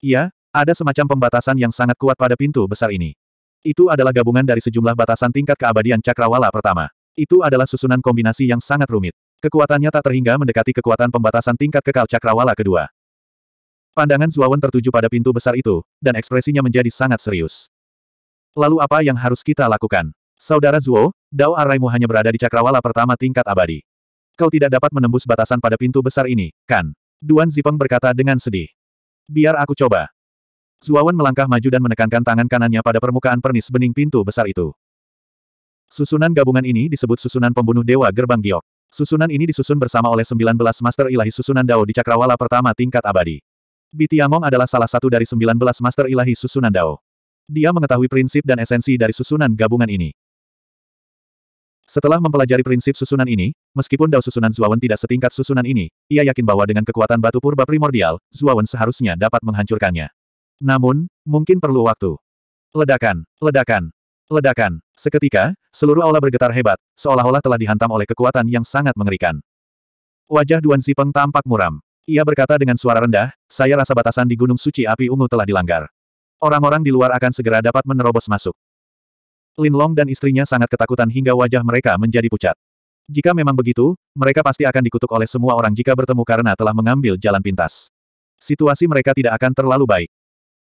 Iya, ada semacam pembatasan yang sangat kuat pada pintu besar ini. Itu adalah gabungan dari sejumlah batasan tingkat keabadian cakrawala pertama. Itu adalah susunan kombinasi yang sangat rumit. Kekuatannya tak terhingga mendekati kekuatan pembatasan tingkat kekal cakrawala kedua. Pandangan Zuawan tertuju pada pintu besar itu, dan ekspresinya menjadi sangat serius. Lalu apa yang harus kita lakukan? Saudara Zuo, Dao Araimu hanya berada di cakrawala pertama tingkat abadi. Kau tidak dapat menembus batasan pada pintu besar ini, kan? Duan Zipeng berkata dengan sedih. Biar aku coba. Zuawan melangkah maju dan menekankan tangan kanannya pada permukaan pernis bening pintu besar itu. Susunan gabungan ini disebut susunan pembunuh Dewa Gerbang Giok. Susunan ini disusun bersama oleh 19 Master Ilahi Susunan Dao di Cakrawala pertama tingkat abadi. Bitiamong adalah salah satu dari 19 Master Ilahi Susunan Dao. Dia mengetahui prinsip dan esensi dari susunan gabungan ini. Setelah mempelajari prinsip susunan ini, meskipun dao susunan Zuawan tidak setingkat susunan ini, ia yakin bahwa dengan kekuatan batu purba primordial, Zuawan seharusnya dapat menghancurkannya. Namun, mungkin perlu waktu. Ledakan, ledakan, ledakan. Seketika, seluruh aula bergetar hebat, seolah-olah telah dihantam oleh kekuatan yang sangat mengerikan. Wajah Duan Zipeng tampak muram. Ia berkata dengan suara rendah, saya rasa batasan di Gunung Suci Api Ungu telah dilanggar. Orang-orang di luar akan segera dapat menerobos masuk. Lin Long dan istrinya sangat ketakutan hingga wajah mereka menjadi pucat. Jika memang begitu, mereka pasti akan dikutuk oleh semua orang jika bertemu karena telah mengambil jalan pintas. Situasi mereka tidak akan terlalu baik.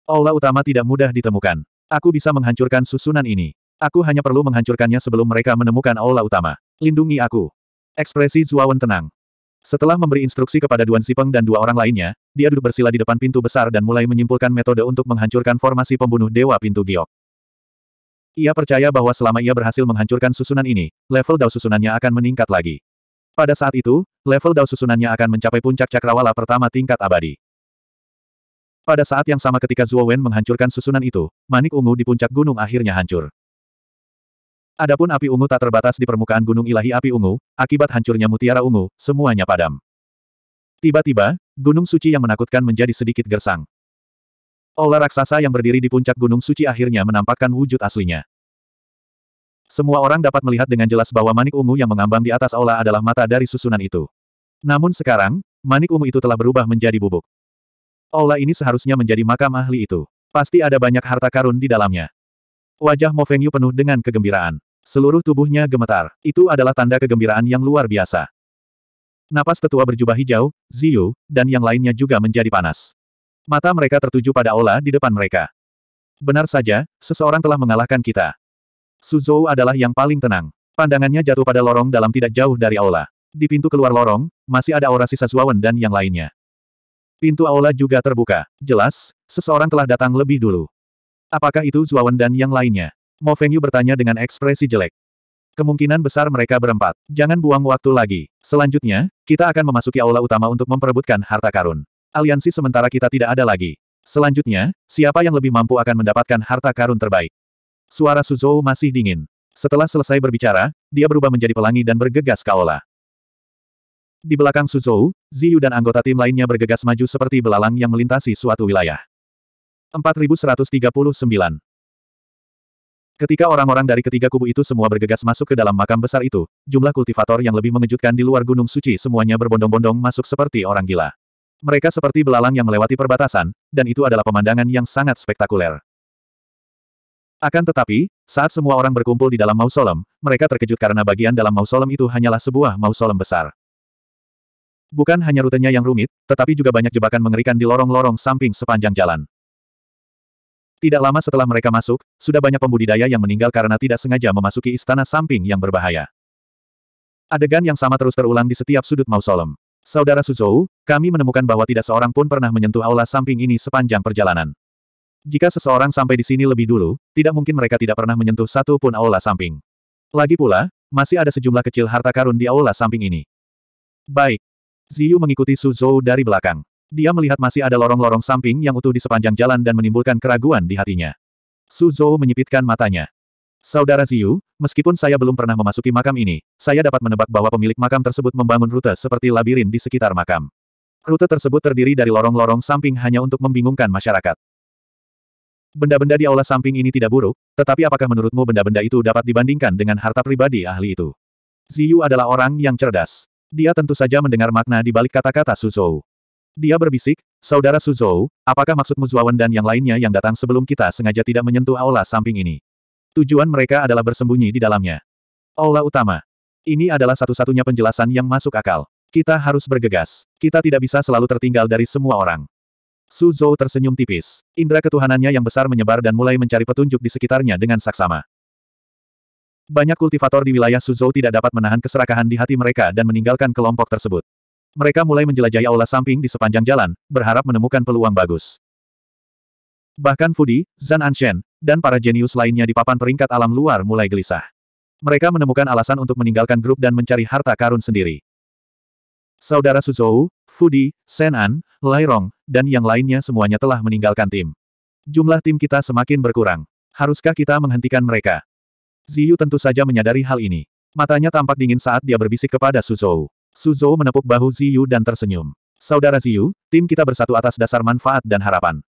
Aula utama tidak mudah ditemukan. Aku bisa menghancurkan susunan ini. Aku hanya perlu menghancurkannya sebelum mereka menemukan aula utama. Lindungi aku. Ekspresi Zuawan tenang. Setelah memberi instruksi kepada Duan Sipeng dan dua orang lainnya, dia duduk bersila di depan pintu besar dan mulai menyimpulkan metode untuk menghancurkan formasi pembunuh Dewa Pintu Giok. Ia percaya bahwa selama ia berhasil menghancurkan susunan ini, level dao susunannya akan meningkat lagi. Pada saat itu, level dao susunannya akan mencapai puncak cakrawala pertama tingkat abadi. Pada saat yang sama ketika Zhuo Wen menghancurkan susunan itu, manik ungu di puncak gunung akhirnya hancur. Adapun api ungu tak terbatas di permukaan gunung ilahi api ungu, akibat hancurnya mutiara ungu, semuanya padam. Tiba-tiba, gunung suci yang menakutkan menjadi sedikit gersang. Ola raksasa yang berdiri di puncak gunung suci akhirnya menampakkan wujud aslinya. Semua orang dapat melihat dengan jelas bahwa manik ungu yang mengambang di atas aula adalah mata dari susunan itu. Namun sekarang, manik ungu itu telah berubah menjadi bubuk. Aula ini seharusnya menjadi makam ahli itu. Pasti ada banyak harta karun di dalamnya. Wajah Mo Feng Yu penuh dengan kegembiraan. Seluruh tubuhnya gemetar. Itu adalah tanda kegembiraan yang luar biasa. Napas tetua berjubah hijau, Ziyu, dan yang lainnya juga menjadi panas. Mata mereka tertuju pada Ola di depan mereka. Benar saja, seseorang telah mengalahkan kita. Suzhou adalah yang paling tenang. Pandangannya jatuh pada lorong dalam tidak jauh dari aula. Di pintu keluar lorong, masih ada aura sisa Zuawan dan yang lainnya. Pintu aula juga terbuka. Jelas, seseorang telah datang lebih dulu. Apakah itu Zuawan dan yang lainnya? Mo Fengyu bertanya dengan ekspresi jelek. Kemungkinan besar mereka berempat. Jangan buang waktu lagi. Selanjutnya, kita akan memasuki aula utama untuk memperebutkan harta karun. Aliansi sementara kita tidak ada lagi. Selanjutnya, siapa yang lebih mampu akan mendapatkan harta karun terbaik? Suara Suzhou masih dingin. Setelah selesai berbicara, dia berubah menjadi pelangi dan bergegas ke Ola. Di belakang Suzhou, Ziyu dan anggota tim lainnya bergegas maju seperti belalang yang melintasi suatu wilayah. 4139 Ketika orang-orang dari ketiga kubu itu semua bergegas masuk ke dalam makam besar itu, jumlah kultivator yang lebih mengejutkan di luar gunung suci semuanya berbondong-bondong masuk seperti orang gila. Mereka seperti belalang yang melewati perbatasan, dan itu adalah pemandangan yang sangat spektakuler. Akan tetapi, saat semua orang berkumpul di dalam mausolem, mereka terkejut karena bagian dalam mausolem itu hanyalah sebuah mausolem besar. Bukan hanya rutenya yang rumit, tetapi juga banyak jebakan mengerikan di lorong-lorong samping sepanjang jalan. Tidak lama setelah mereka masuk, sudah banyak pembudidaya yang meninggal karena tidak sengaja memasuki istana samping yang berbahaya. Adegan yang sama terus terulang di setiap sudut mausolem. Saudara Suzhou, kami menemukan bahwa tidak seorang pun pernah menyentuh aula samping ini sepanjang perjalanan. Jika seseorang sampai di sini lebih dulu, tidak mungkin mereka tidak pernah menyentuh satu pun aula samping. Lagi pula, masih ada sejumlah kecil harta karun di aula samping ini. Baik. Ziyu mengikuti Suzhou dari belakang. Dia melihat masih ada lorong-lorong samping yang utuh di sepanjang jalan dan menimbulkan keraguan di hatinya. Suzhou menyipitkan matanya. Saudara Ziyu, Meskipun saya belum pernah memasuki makam ini, saya dapat menebak bahwa pemilik makam tersebut membangun rute seperti labirin di sekitar makam. Rute tersebut terdiri dari lorong-lorong samping hanya untuk membingungkan masyarakat. Benda-benda di aula samping ini tidak buruk, tetapi apakah menurutmu benda-benda itu dapat dibandingkan dengan harta pribadi ahli itu? Ziyu adalah orang yang cerdas. Dia tentu saja mendengar makna di balik kata-kata Suzhou. Dia berbisik, Saudara Suzhou, apakah maksudmu Zuawan dan yang lainnya yang datang sebelum kita sengaja tidak menyentuh aula samping ini? Tujuan mereka adalah bersembunyi di dalamnya. Aula utama. Ini adalah satu-satunya penjelasan yang masuk akal. Kita harus bergegas. Kita tidak bisa selalu tertinggal dari semua orang. Su Zhou tersenyum tipis. Indra ketuhanannya yang besar menyebar dan mulai mencari petunjuk di sekitarnya dengan saksama. Banyak kultivator di wilayah Suzhou tidak dapat menahan keserakahan di hati mereka dan meninggalkan kelompok tersebut. Mereka mulai menjelajahi aula samping di sepanjang jalan, berharap menemukan peluang bagus. Bahkan Fudi, Zan Anshen, dan para jenius lainnya di papan peringkat alam luar mulai gelisah. Mereka menemukan alasan untuk meninggalkan grup dan mencari harta karun sendiri. Saudara Suzhou, Fudi, Senan, Lairong, dan yang lainnya semuanya telah meninggalkan tim. Jumlah tim kita semakin berkurang. Haruskah kita menghentikan mereka? Ziyu tentu saja menyadari hal ini. Matanya tampak dingin saat dia berbisik kepada Suzhou. Suzhou menepuk bahu Ziyu dan tersenyum. Saudara Ziyu, tim kita bersatu atas dasar manfaat dan harapan.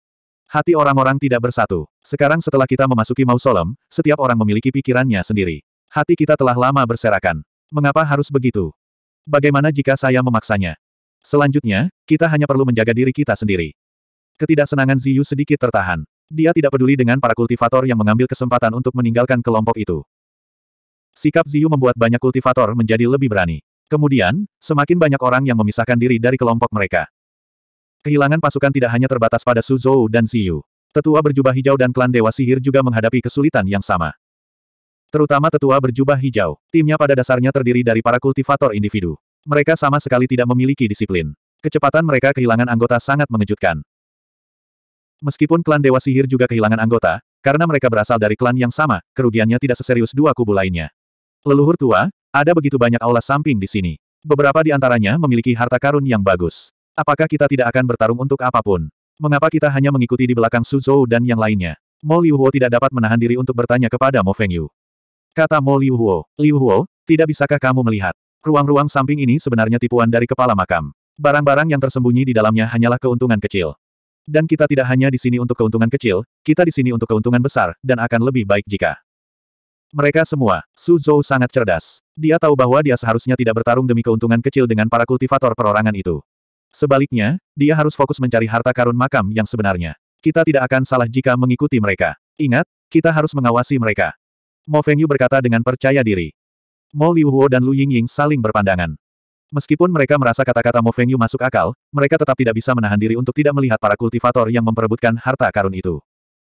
Hati orang-orang tidak bersatu. Sekarang setelah kita memasuki mausolem, setiap orang memiliki pikirannya sendiri. Hati kita telah lama berserakan. Mengapa harus begitu? Bagaimana jika saya memaksanya? Selanjutnya, kita hanya perlu menjaga diri kita sendiri. Ketidaksenangan Ziyu sedikit tertahan. Dia tidak peduli dengan para kultivator yang mengambil kesempatan untuk meninggalkan kelompok itu. Sikap Ziyu membuat banyak kultivator menjadi lebih berani. Kemudian, semakin banyak orang yang memisahkan diri dari kelompok mereka. Kehilangan pasukan tidak hanya terbatas pada Suzhou dan Ziyu. Tetua berjubah hijau dan klan Dewa Sihir juga menghadapi kesulitan yang sama. Terutama tetua berjubah hijau, timnya pada dasarnya terdiri dari para kultivator individu. Mereka sama sekali tidak memiliki disiplin. Kecepatan mereka kehilangan anggota sangat mengejutkan. Meskipun klan Dewa Sihir juga kehilangan anggota, karena mereka berasal dari klan yang sama, kerugiannya tidak seserius dua kubu lainnya. Leluhur tua, ada begitu banyak aula samping di sini. Beberapa di antaranya memiliki harta karun yang bagus. Apakah kita tidak akan bertarung untuk apapun? Mengapa kita hanya mengikuti di belakang Su Zhou dan yang lainnya? Mo Liu Huo tidak dapat menahan diri untuk bertanya kepada Mo Feng Yu. Kata Mo Liu Huo, Liu Huo, tidak bisakah kamu melihat? Ruang-ruang samping ini sebenarnya tipuan dari kepala makam. Barang-barang yang tersembunyi di dalamnya hanyalah keuntungan kecil. Dan kita tidak hanya di sini untuk keuntungan kecil, kita di sini untuk keuntungan besar, dan akan lebih baik jika. Mereka semua, Su Zhou sangat cerdas. Dia tahu bahwa dia seharusnya tidak bertarung demi keuntungan kecil dengan para kultivator perorangan itu. Sebaliknya, dia harus fokus mencari harta karun makam yang sebenarnya. Kita tidak akan salah jika mengikuti mereka. Ingat, kita harus mengawasi mereka. Mo Fengyu berkata dengan percaya diri. Mo Liuhuo dan Lu Yingying saling berpandangan. Meskipun mereka merasa kata-kata Mo Fengyu masuk akal, mereka tetap tidak bisa menahan diri untuk tidak melihat para kultivator yang memperebutkan harta karun itu.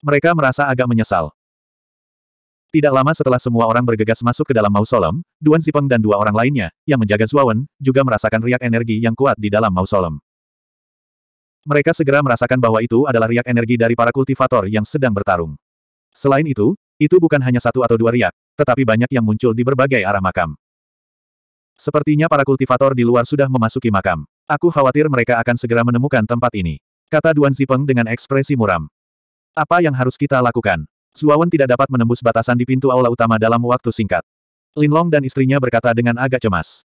Mereka merasa agak menyesal. Tidak lama setelah semua orang bergegas masuk ke dalam mausolem, Duan Sipeng dan dua orang lainnya, yang menjaga Zuawan, juga merasakan riak energi yang kuat di dalam mausolem. Mereka segera merasakan bahwa itu adalah riak energi dari para kultivator yang sedang bertarung. Selain itu, itu bukan hanya satu atau dua riak, tetapi banyak yang muncul di berbagai arah makam. Sepertinya para kultivator di luar sudah memasuki makam. Aku khawatir mereka akan segera menemukan tempat ini. Kata Duan Sipeng dengan ekspresi muram. Apa yang harus kita lakukan? Suawan tidak dapat menembus batasan di pintu aula utama dalam waktu singkat. Linlong dan istrinya berkata dengan agak cemas.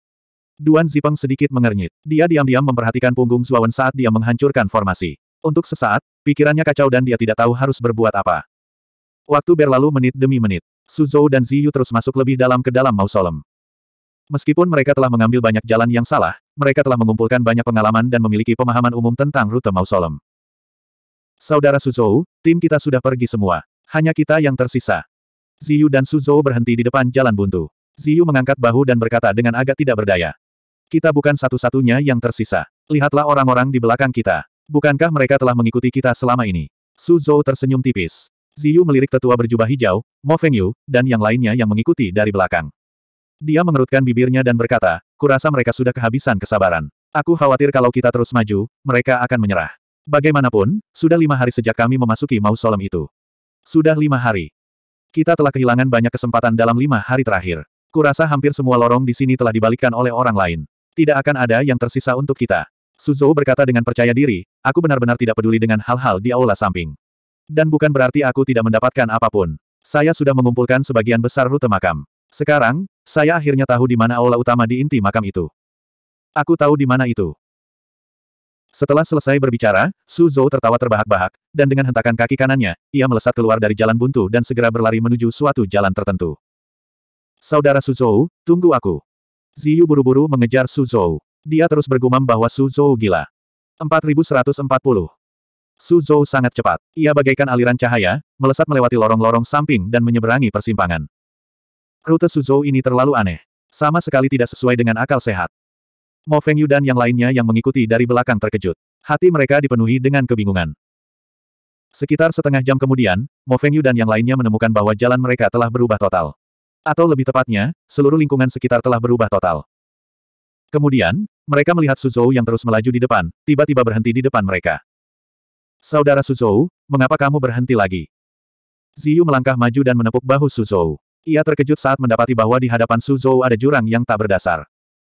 Duan Zipeng sedikit mengernyit. Dia diam-diam memperhatikan punggung Suawan saat dia menghancurkan formasi. Untuk sesaat, pikirannya kacau dan dia tidak tahu harus berbuat apa. Waktu berlalu menit demi menit. Suzhou dan Ziyu terus masuk lebih dalam ke dalam mausolem. Meskipun mereka telah mengambil banyak jalan yang salah, mereka telah mengumpulkan banyak pengalaman dan memiliki pemahaman umum tentang rute mausolem. Saudara Suzhou, tim kita sudah pergi semua. Hanya kita yang tersisa. Ziyu dan Suzhou berhenti di depan jalan buntu. Ziyu mengangkat bahu dan berkata dengan agak tidak berdaya. Kita bukan satu-satunya yang tersisa. Lihatlah orang-orang di belakang kita. Bukankah mereka telah mengikuti kita selama ini? Suzhou tersenyum tipis. Ziyu melirik tetua berjubah hijau, Mo Feng Yu, dan yang lainnya yang mengikuti dari belakang. Dia mengerutkan bibirnya dan berkata, kurasa mereka sudah kehabisan kesabaran. Aku khawatir kalau kita terus maju, mereka akan menyerah. Bagaimanapun, sudah lima hari sejak kami memasuki mausolem itu. Sudah lima hari. Kita telah kehilangan banyak kesempatan dalam lima hari terakhir. Kurasa hampir semua lorong di sini telah dibalikkan oleh orang lain. Tidak akan ada yang tersisa untuk kita. Suzhou berkata dengan percaya diri, aku benar-benar tidak peduli dengan hal-hal di aula samping. Dan bukan berarti aku tidak mendapatkan apapun. Saya sudah mengumpulkan sebagian besar rute makam. Sekarang, saya akhirnya tahu di mana aula utama di inti makam itu. Aku tahu di mana itu. Setelah selesai berbicara, Su Zhou tertawa terbahak-bahak, dan dengan hentakan kaki kanannya, ia melesat keluar dari jalan buntu dan segera berlari menuju suatu jalan tertentu. Saudara Su Zhou, tunggu aku. Ziyu buru-buru mengejar Su Zhou. Dia terus bergumam bahwa Su Zhou gila. 4140. Su Zhou sangat cepat. Ia bagaikan aliran cahaya, melesat melewati lorong-lorong samping dan menyeberangi persimpangan. Rute Su Suzhou ini terlalu aneh. Sama sekali tidak sesuai dengan akal sehat. Mo Feng Yu dan yang lainnya yang mengikuti dari belakang terkejut. Hati mereka dipenuhi dengan kebingungan. Sekitar setengah jam kemudian, Mo Feng Yu dan yang lainnya menemukan bahwa jalan mereka telah berubah total. Atau lebih tepatnya, seluruh lingkungan sekitar telah berubah total. Kemudian, mereka melihat Suzhou yang terus melaju di depan, tiba-tiba berhenti di depan mereka. Saudara Suzhou, mengapa kamu berhenti lagi? Ziyu melangkah maju dan menepuk bahu Suzhou. Ia terkejut saat mendapati bahwa di hadapan Suzhou ada jurang yang tak berdasar.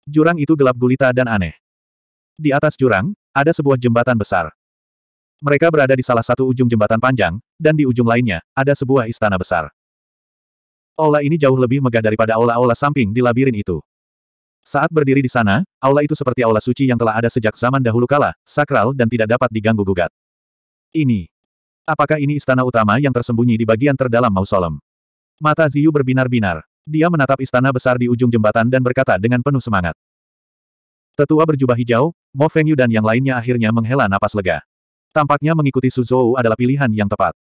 Jurang itu gelap gulita dan aneh. Di atas jurang, ada sebuah jembatan besar. Mereka berada di salah satu ujung jembatan panjang, dan di ujung lainnya, ada sebuah istana besar. Aula ini jauh lebih megah daripada aula-aula samping di labirin itu. Saat berdiri di sana, aula itu seperti aula suci yang telah ada sejak zaman dahulu kala, sakral dan tidak dapat diganggu-gugat. Ini. Apakah ini istana utama yang tersembunyi di bagian terdalam mausolem? Mata Ziyu berbinar-binar. Dia menatap istana besar di ujung jembatan dan berkata dengan penuh semangat. Tetua berjubah hijau, Mo Fengyu dan yang lainnya akhirnya menghela napas lega. Tampaknya mengikuti Suzhou adalah pilihan yang tepat.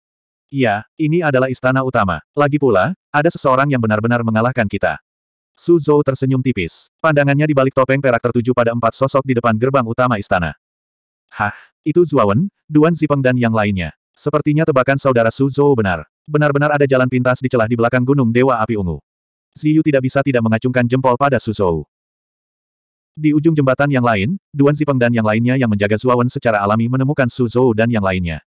Iya, ini adalah istana utama. Lagi pula, ada seseorang yang benar-benar mengalahkan kita. Suzhou tersenyum tipis. Pandangannya di balik topeng perak tertuju pada empat sosok di depan gerbang utama istana. Hah, itu Zuawan, Duan Zipeng dan yang lainnya. Sepertinya tebakan saudara Suzou benar. Benar-benar ada jalan pintas di celah di belakang gunung Dewa Api Ungu. Ziyu tidak bisa tidak mengacungkan jempol pada Su Zhou. Di ujung jembatan yang lain, Duan Zipeng dan yang lainnya yang menjaga Zuawan secara alami menemukan Su Zhou dan yang lainnya.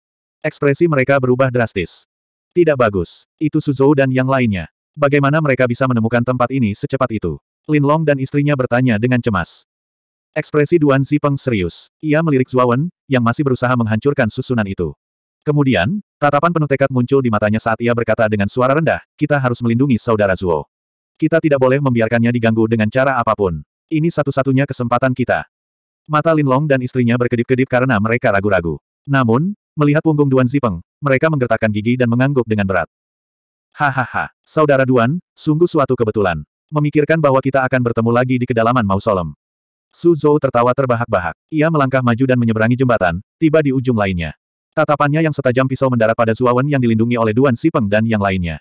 Ekspresi mereka berubah drastis. Tidak bagus. Itu Su Zhou dan yang lainnya. Bagaimana mereka bisa menemukan tempat ini secepat itu? Lin Long dan istrinya bertanya dengan cemas. Ekspresi Duan Zipeng serius. Ia melirik Zuawan, yang masih berusaha menghancurkan susunan itu. Kemudian, tatapan penuh tekad muncul di matanya saat ia berkata dengan suara rendah, kita harus melindungi saudara Zuo. Kita tidak boleh membiarkannya diganggu dengan cara apapun. Ini satu-satunya kesempatan kita. Mata Lin Long dan istrinya berkedip-kedip karena mereka ragu-ragu. Namun, melihat punggung Duan Zipeng, mereka menggertakkan gigi dan mengangguk dengan berat. Hahaha, saudara Duan, sungguh suatu kebetulan. Memikirkan bahwa kita akan bertemu lagi di kedalaman mausolem. Su Zhou tertawa terbahak-bahak. Ia melangkah maju dan menyeberangi jembatan, tiba di ujung lainnya. Tatapannya yang setajam pisau mendarat pada Zuawan yang dilindungi oleh Duan Sipeng dan yang lainnya.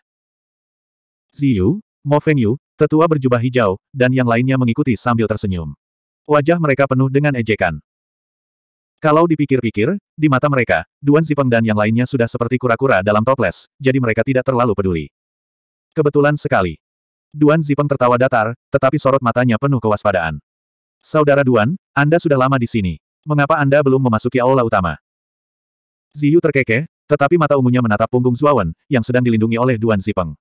Ziyu, Mo Yu, tetua berjubah hijau, dan yang lainnya mengikuti sambil tersenyum. Wajah mereka penuh dengan ejekan. Kalau dipikir-pikir, di mata mereka, Duan Sipeng dan yang lainnya sudah seperti kura-kura dalam toples, jadi mereka tidak terlalu peduli. Kebetulan sekali. Duan Zipeng tertawa datar, tetapi sorot matanya penuh kewaspadaan. Saudara Duan, Anda sudah lama di sini. Mengapa Anda belum memasuki aula utama? Ziyu terkekeh, tetapi mata ungunya menatap punggung Zuawan, yang sedang dilindungi oleh Duan Zipeng.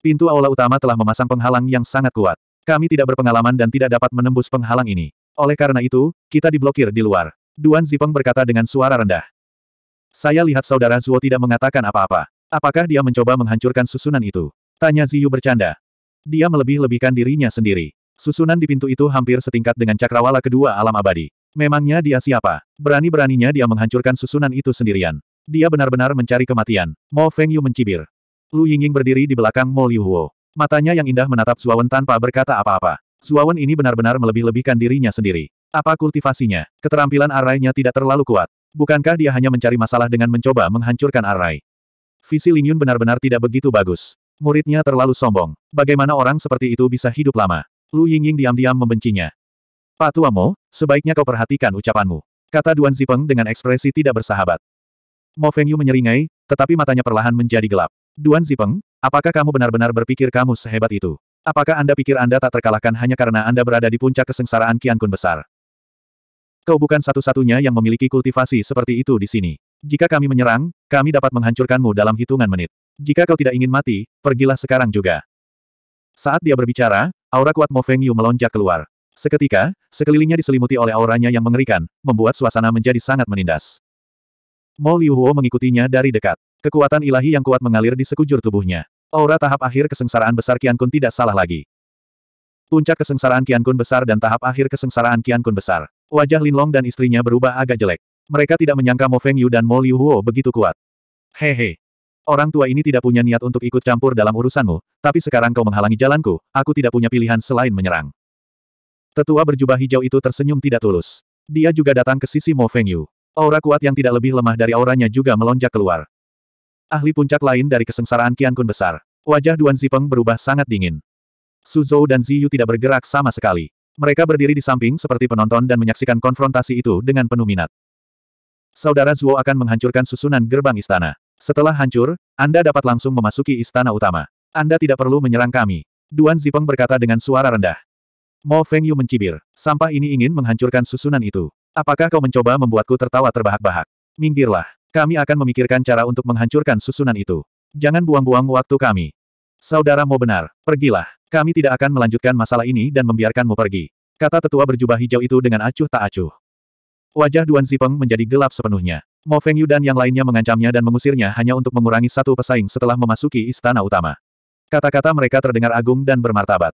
Pintu aula utama telah memasang penghalang yang sangat kuat. Kami tidak berpengalaman dan tidak dapat menembus penghalang ini. Oleh karena itu, kita diblokir di luar. Duan Zipeng berkata dengan suara rendah. Saya lihat saudara Zuo tidak mengatakan apa-apa. Apakah dia mencoba menghancurkan susunan itu? Tanya Ziyu bercanda. Dia melebih-lebihkan dirinya sendiri. Susunan di pintu itu hampir setingkat dengan cakrawala kedua alam abadi. Memangnya dia siapa? Berani-beraninya dia menghancurkan susunan itu sendirian. Dia benar-benar mencari kematian. Mo Feng Yu mencibir. Lu Yingying berdiri di belakang Mo Liu Huo. Matanya yang indah menatap Zuawan tanpa berkata apa-apa. Zuawan ini benar-benar melebih-lebihkan dirinya sendiri. Apa kultivasinya? Keterampilan arainya tidak terlalu kuat. Bukankah dia hanya mencari masalah dengan mencoba menghancurkan arai? Visi Lin Yun benar-benar tidak begitu bagus. Muridnya terlalu sombong. Bagaimana orang seperti itu bisa hidup lama? Lu Yingying diam-diam membencinya. Pak Tuamo, sebaiknya kau perhatikan ucapanmu. Kata Duan Zipeng dengan ekspresi tidak bersahabat. Mo Yu menyeringai, tetapi matanya perlahan menjadi gelap. Duan Zipeng, apakah kamu benar-benar berpikir kamu sehebat itu? Apakah Anda pikir Anda tak terkalahkan hanya karena Anda berada di puncak kesengsaraan Kian Kun besar? Kau bukan satu-satunya yang memiliki kultivasi seperti itu di sini. Jika kami menyerang, kami dapat menghancurkanmu dalam hitungan menit. Jika kau tidak ingin mati, pergilah sekarang juga. Saat dia berbicara, aura kuat Mo Feng Yu melonjak keluar. Seketika, sekelilingnya diselimuti oleh auranya yang mengerikan, membuat suasana menjadi sangat menindas. Mo Liuhuo mengikutinya dari dekat. Kekuatan ilahi yang kuat mengalir di sekujur tubuhnya. Aura tahap akhir kesengsaraan besar Qian Kun tidak salah lagi. Puncak kesengsaraan Qian Kun besar dan tahap akhir kesengsaraan Qian Kun besar. Wajah Lin Long dan istrinya berubah agak jelek. Mereka tidak menyangka Mo Feng Yu dan Mo Liuhuo begitu kuat. Hehe. Orang tua ini tidak punya niat untuk ikut campur dalam urusanmu, tapi sekarang kau menghalangi jalanku, aku tidak punya pilihan selain menyerang. Tetua berjubah hijau itu tersenyum tidak tulus. Dia juga datang ke sisi Mo Fengyu. Aura kuat yang tidak lebih lemah dari auranya juga melonjak keluar. Ahli puncak lain dari kesengsaraan Qian Kun besar. Wajah Duan Zipeng berubah sangat dingin. Suzhou dan Ziyu tidak bergerak sama sekali. Mereka berdiri di samping seperti penonton dan menyaksikan konfrontasi itu dengan penuh minat. Saudara Zuo akan menghancurkan susunan gerbang istana. Setelah hancur, Anda dapat langsung memasuki istana utama. Anda tidak perlu menyerang kami. Duan Zipeng berkata dengan suara rendah. Mo Feng Yu mencibir. Sampah ini ingin menghancurkan susunan itu. Apakah kau mencoba membuatku tertawa terbahak-bahak? Minggirlah. Kami akan memikirkan cara untuk menghancurkan susunan itu. Jangan buang-buang waktu kami. Saudara Mo benar, pergilah. Kami tidak akan melanjutkan masalah ini dan membiarkanmu pergi. Kata tetua berjubah hijau itu dengan acuh tak acuh. Wajah Duan Zipeng menjadi gelap sepenuhnya. Mo Feng Yu dan yang lainnya mengancamnya dan mengusirnya hanya untuk mengurangi satu pesaing setelah memasuki istana utama. Kata-kata mereka terdengar agung dan bermartabat.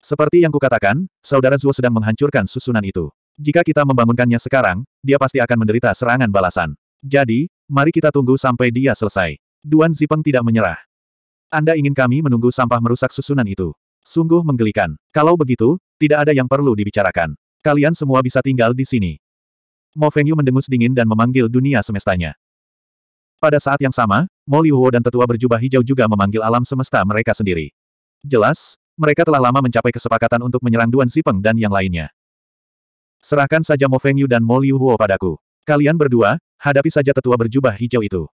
Seperti yang kukatakan, saudara Zuo sedang menghancurkan susunan itu. Jika kita membangunkannya sekarang, dia pasti akan menderita serangan balasan. Jadi, mari kita tunggu sampai dia selesai. Duan Zipeng tidak menyerah. Anda ingin kami menunggu sampah merusak susunan itu? Sungguh menggelikan. Kalau begitu, tidak ada yang perlu dibicarakan. Kalian semua bisa tinggal di sini. Mo Yu mendengus dingin dan memanggil dunia semestanya. Pada saat yang sama, Mo Liuwo dan tetua berjubah hijau juga memanggil alam semesta mereka sendiri. Jelas, mereka telah lama mencapai kesepakatan untuk menyerang Duan Sipeng dan yang lainnya. Serahkan saja Mo Feng Yu dan Mo Liu Huo padaku. Kalian berdua, hadapi saja tetua berjubah hijau itu.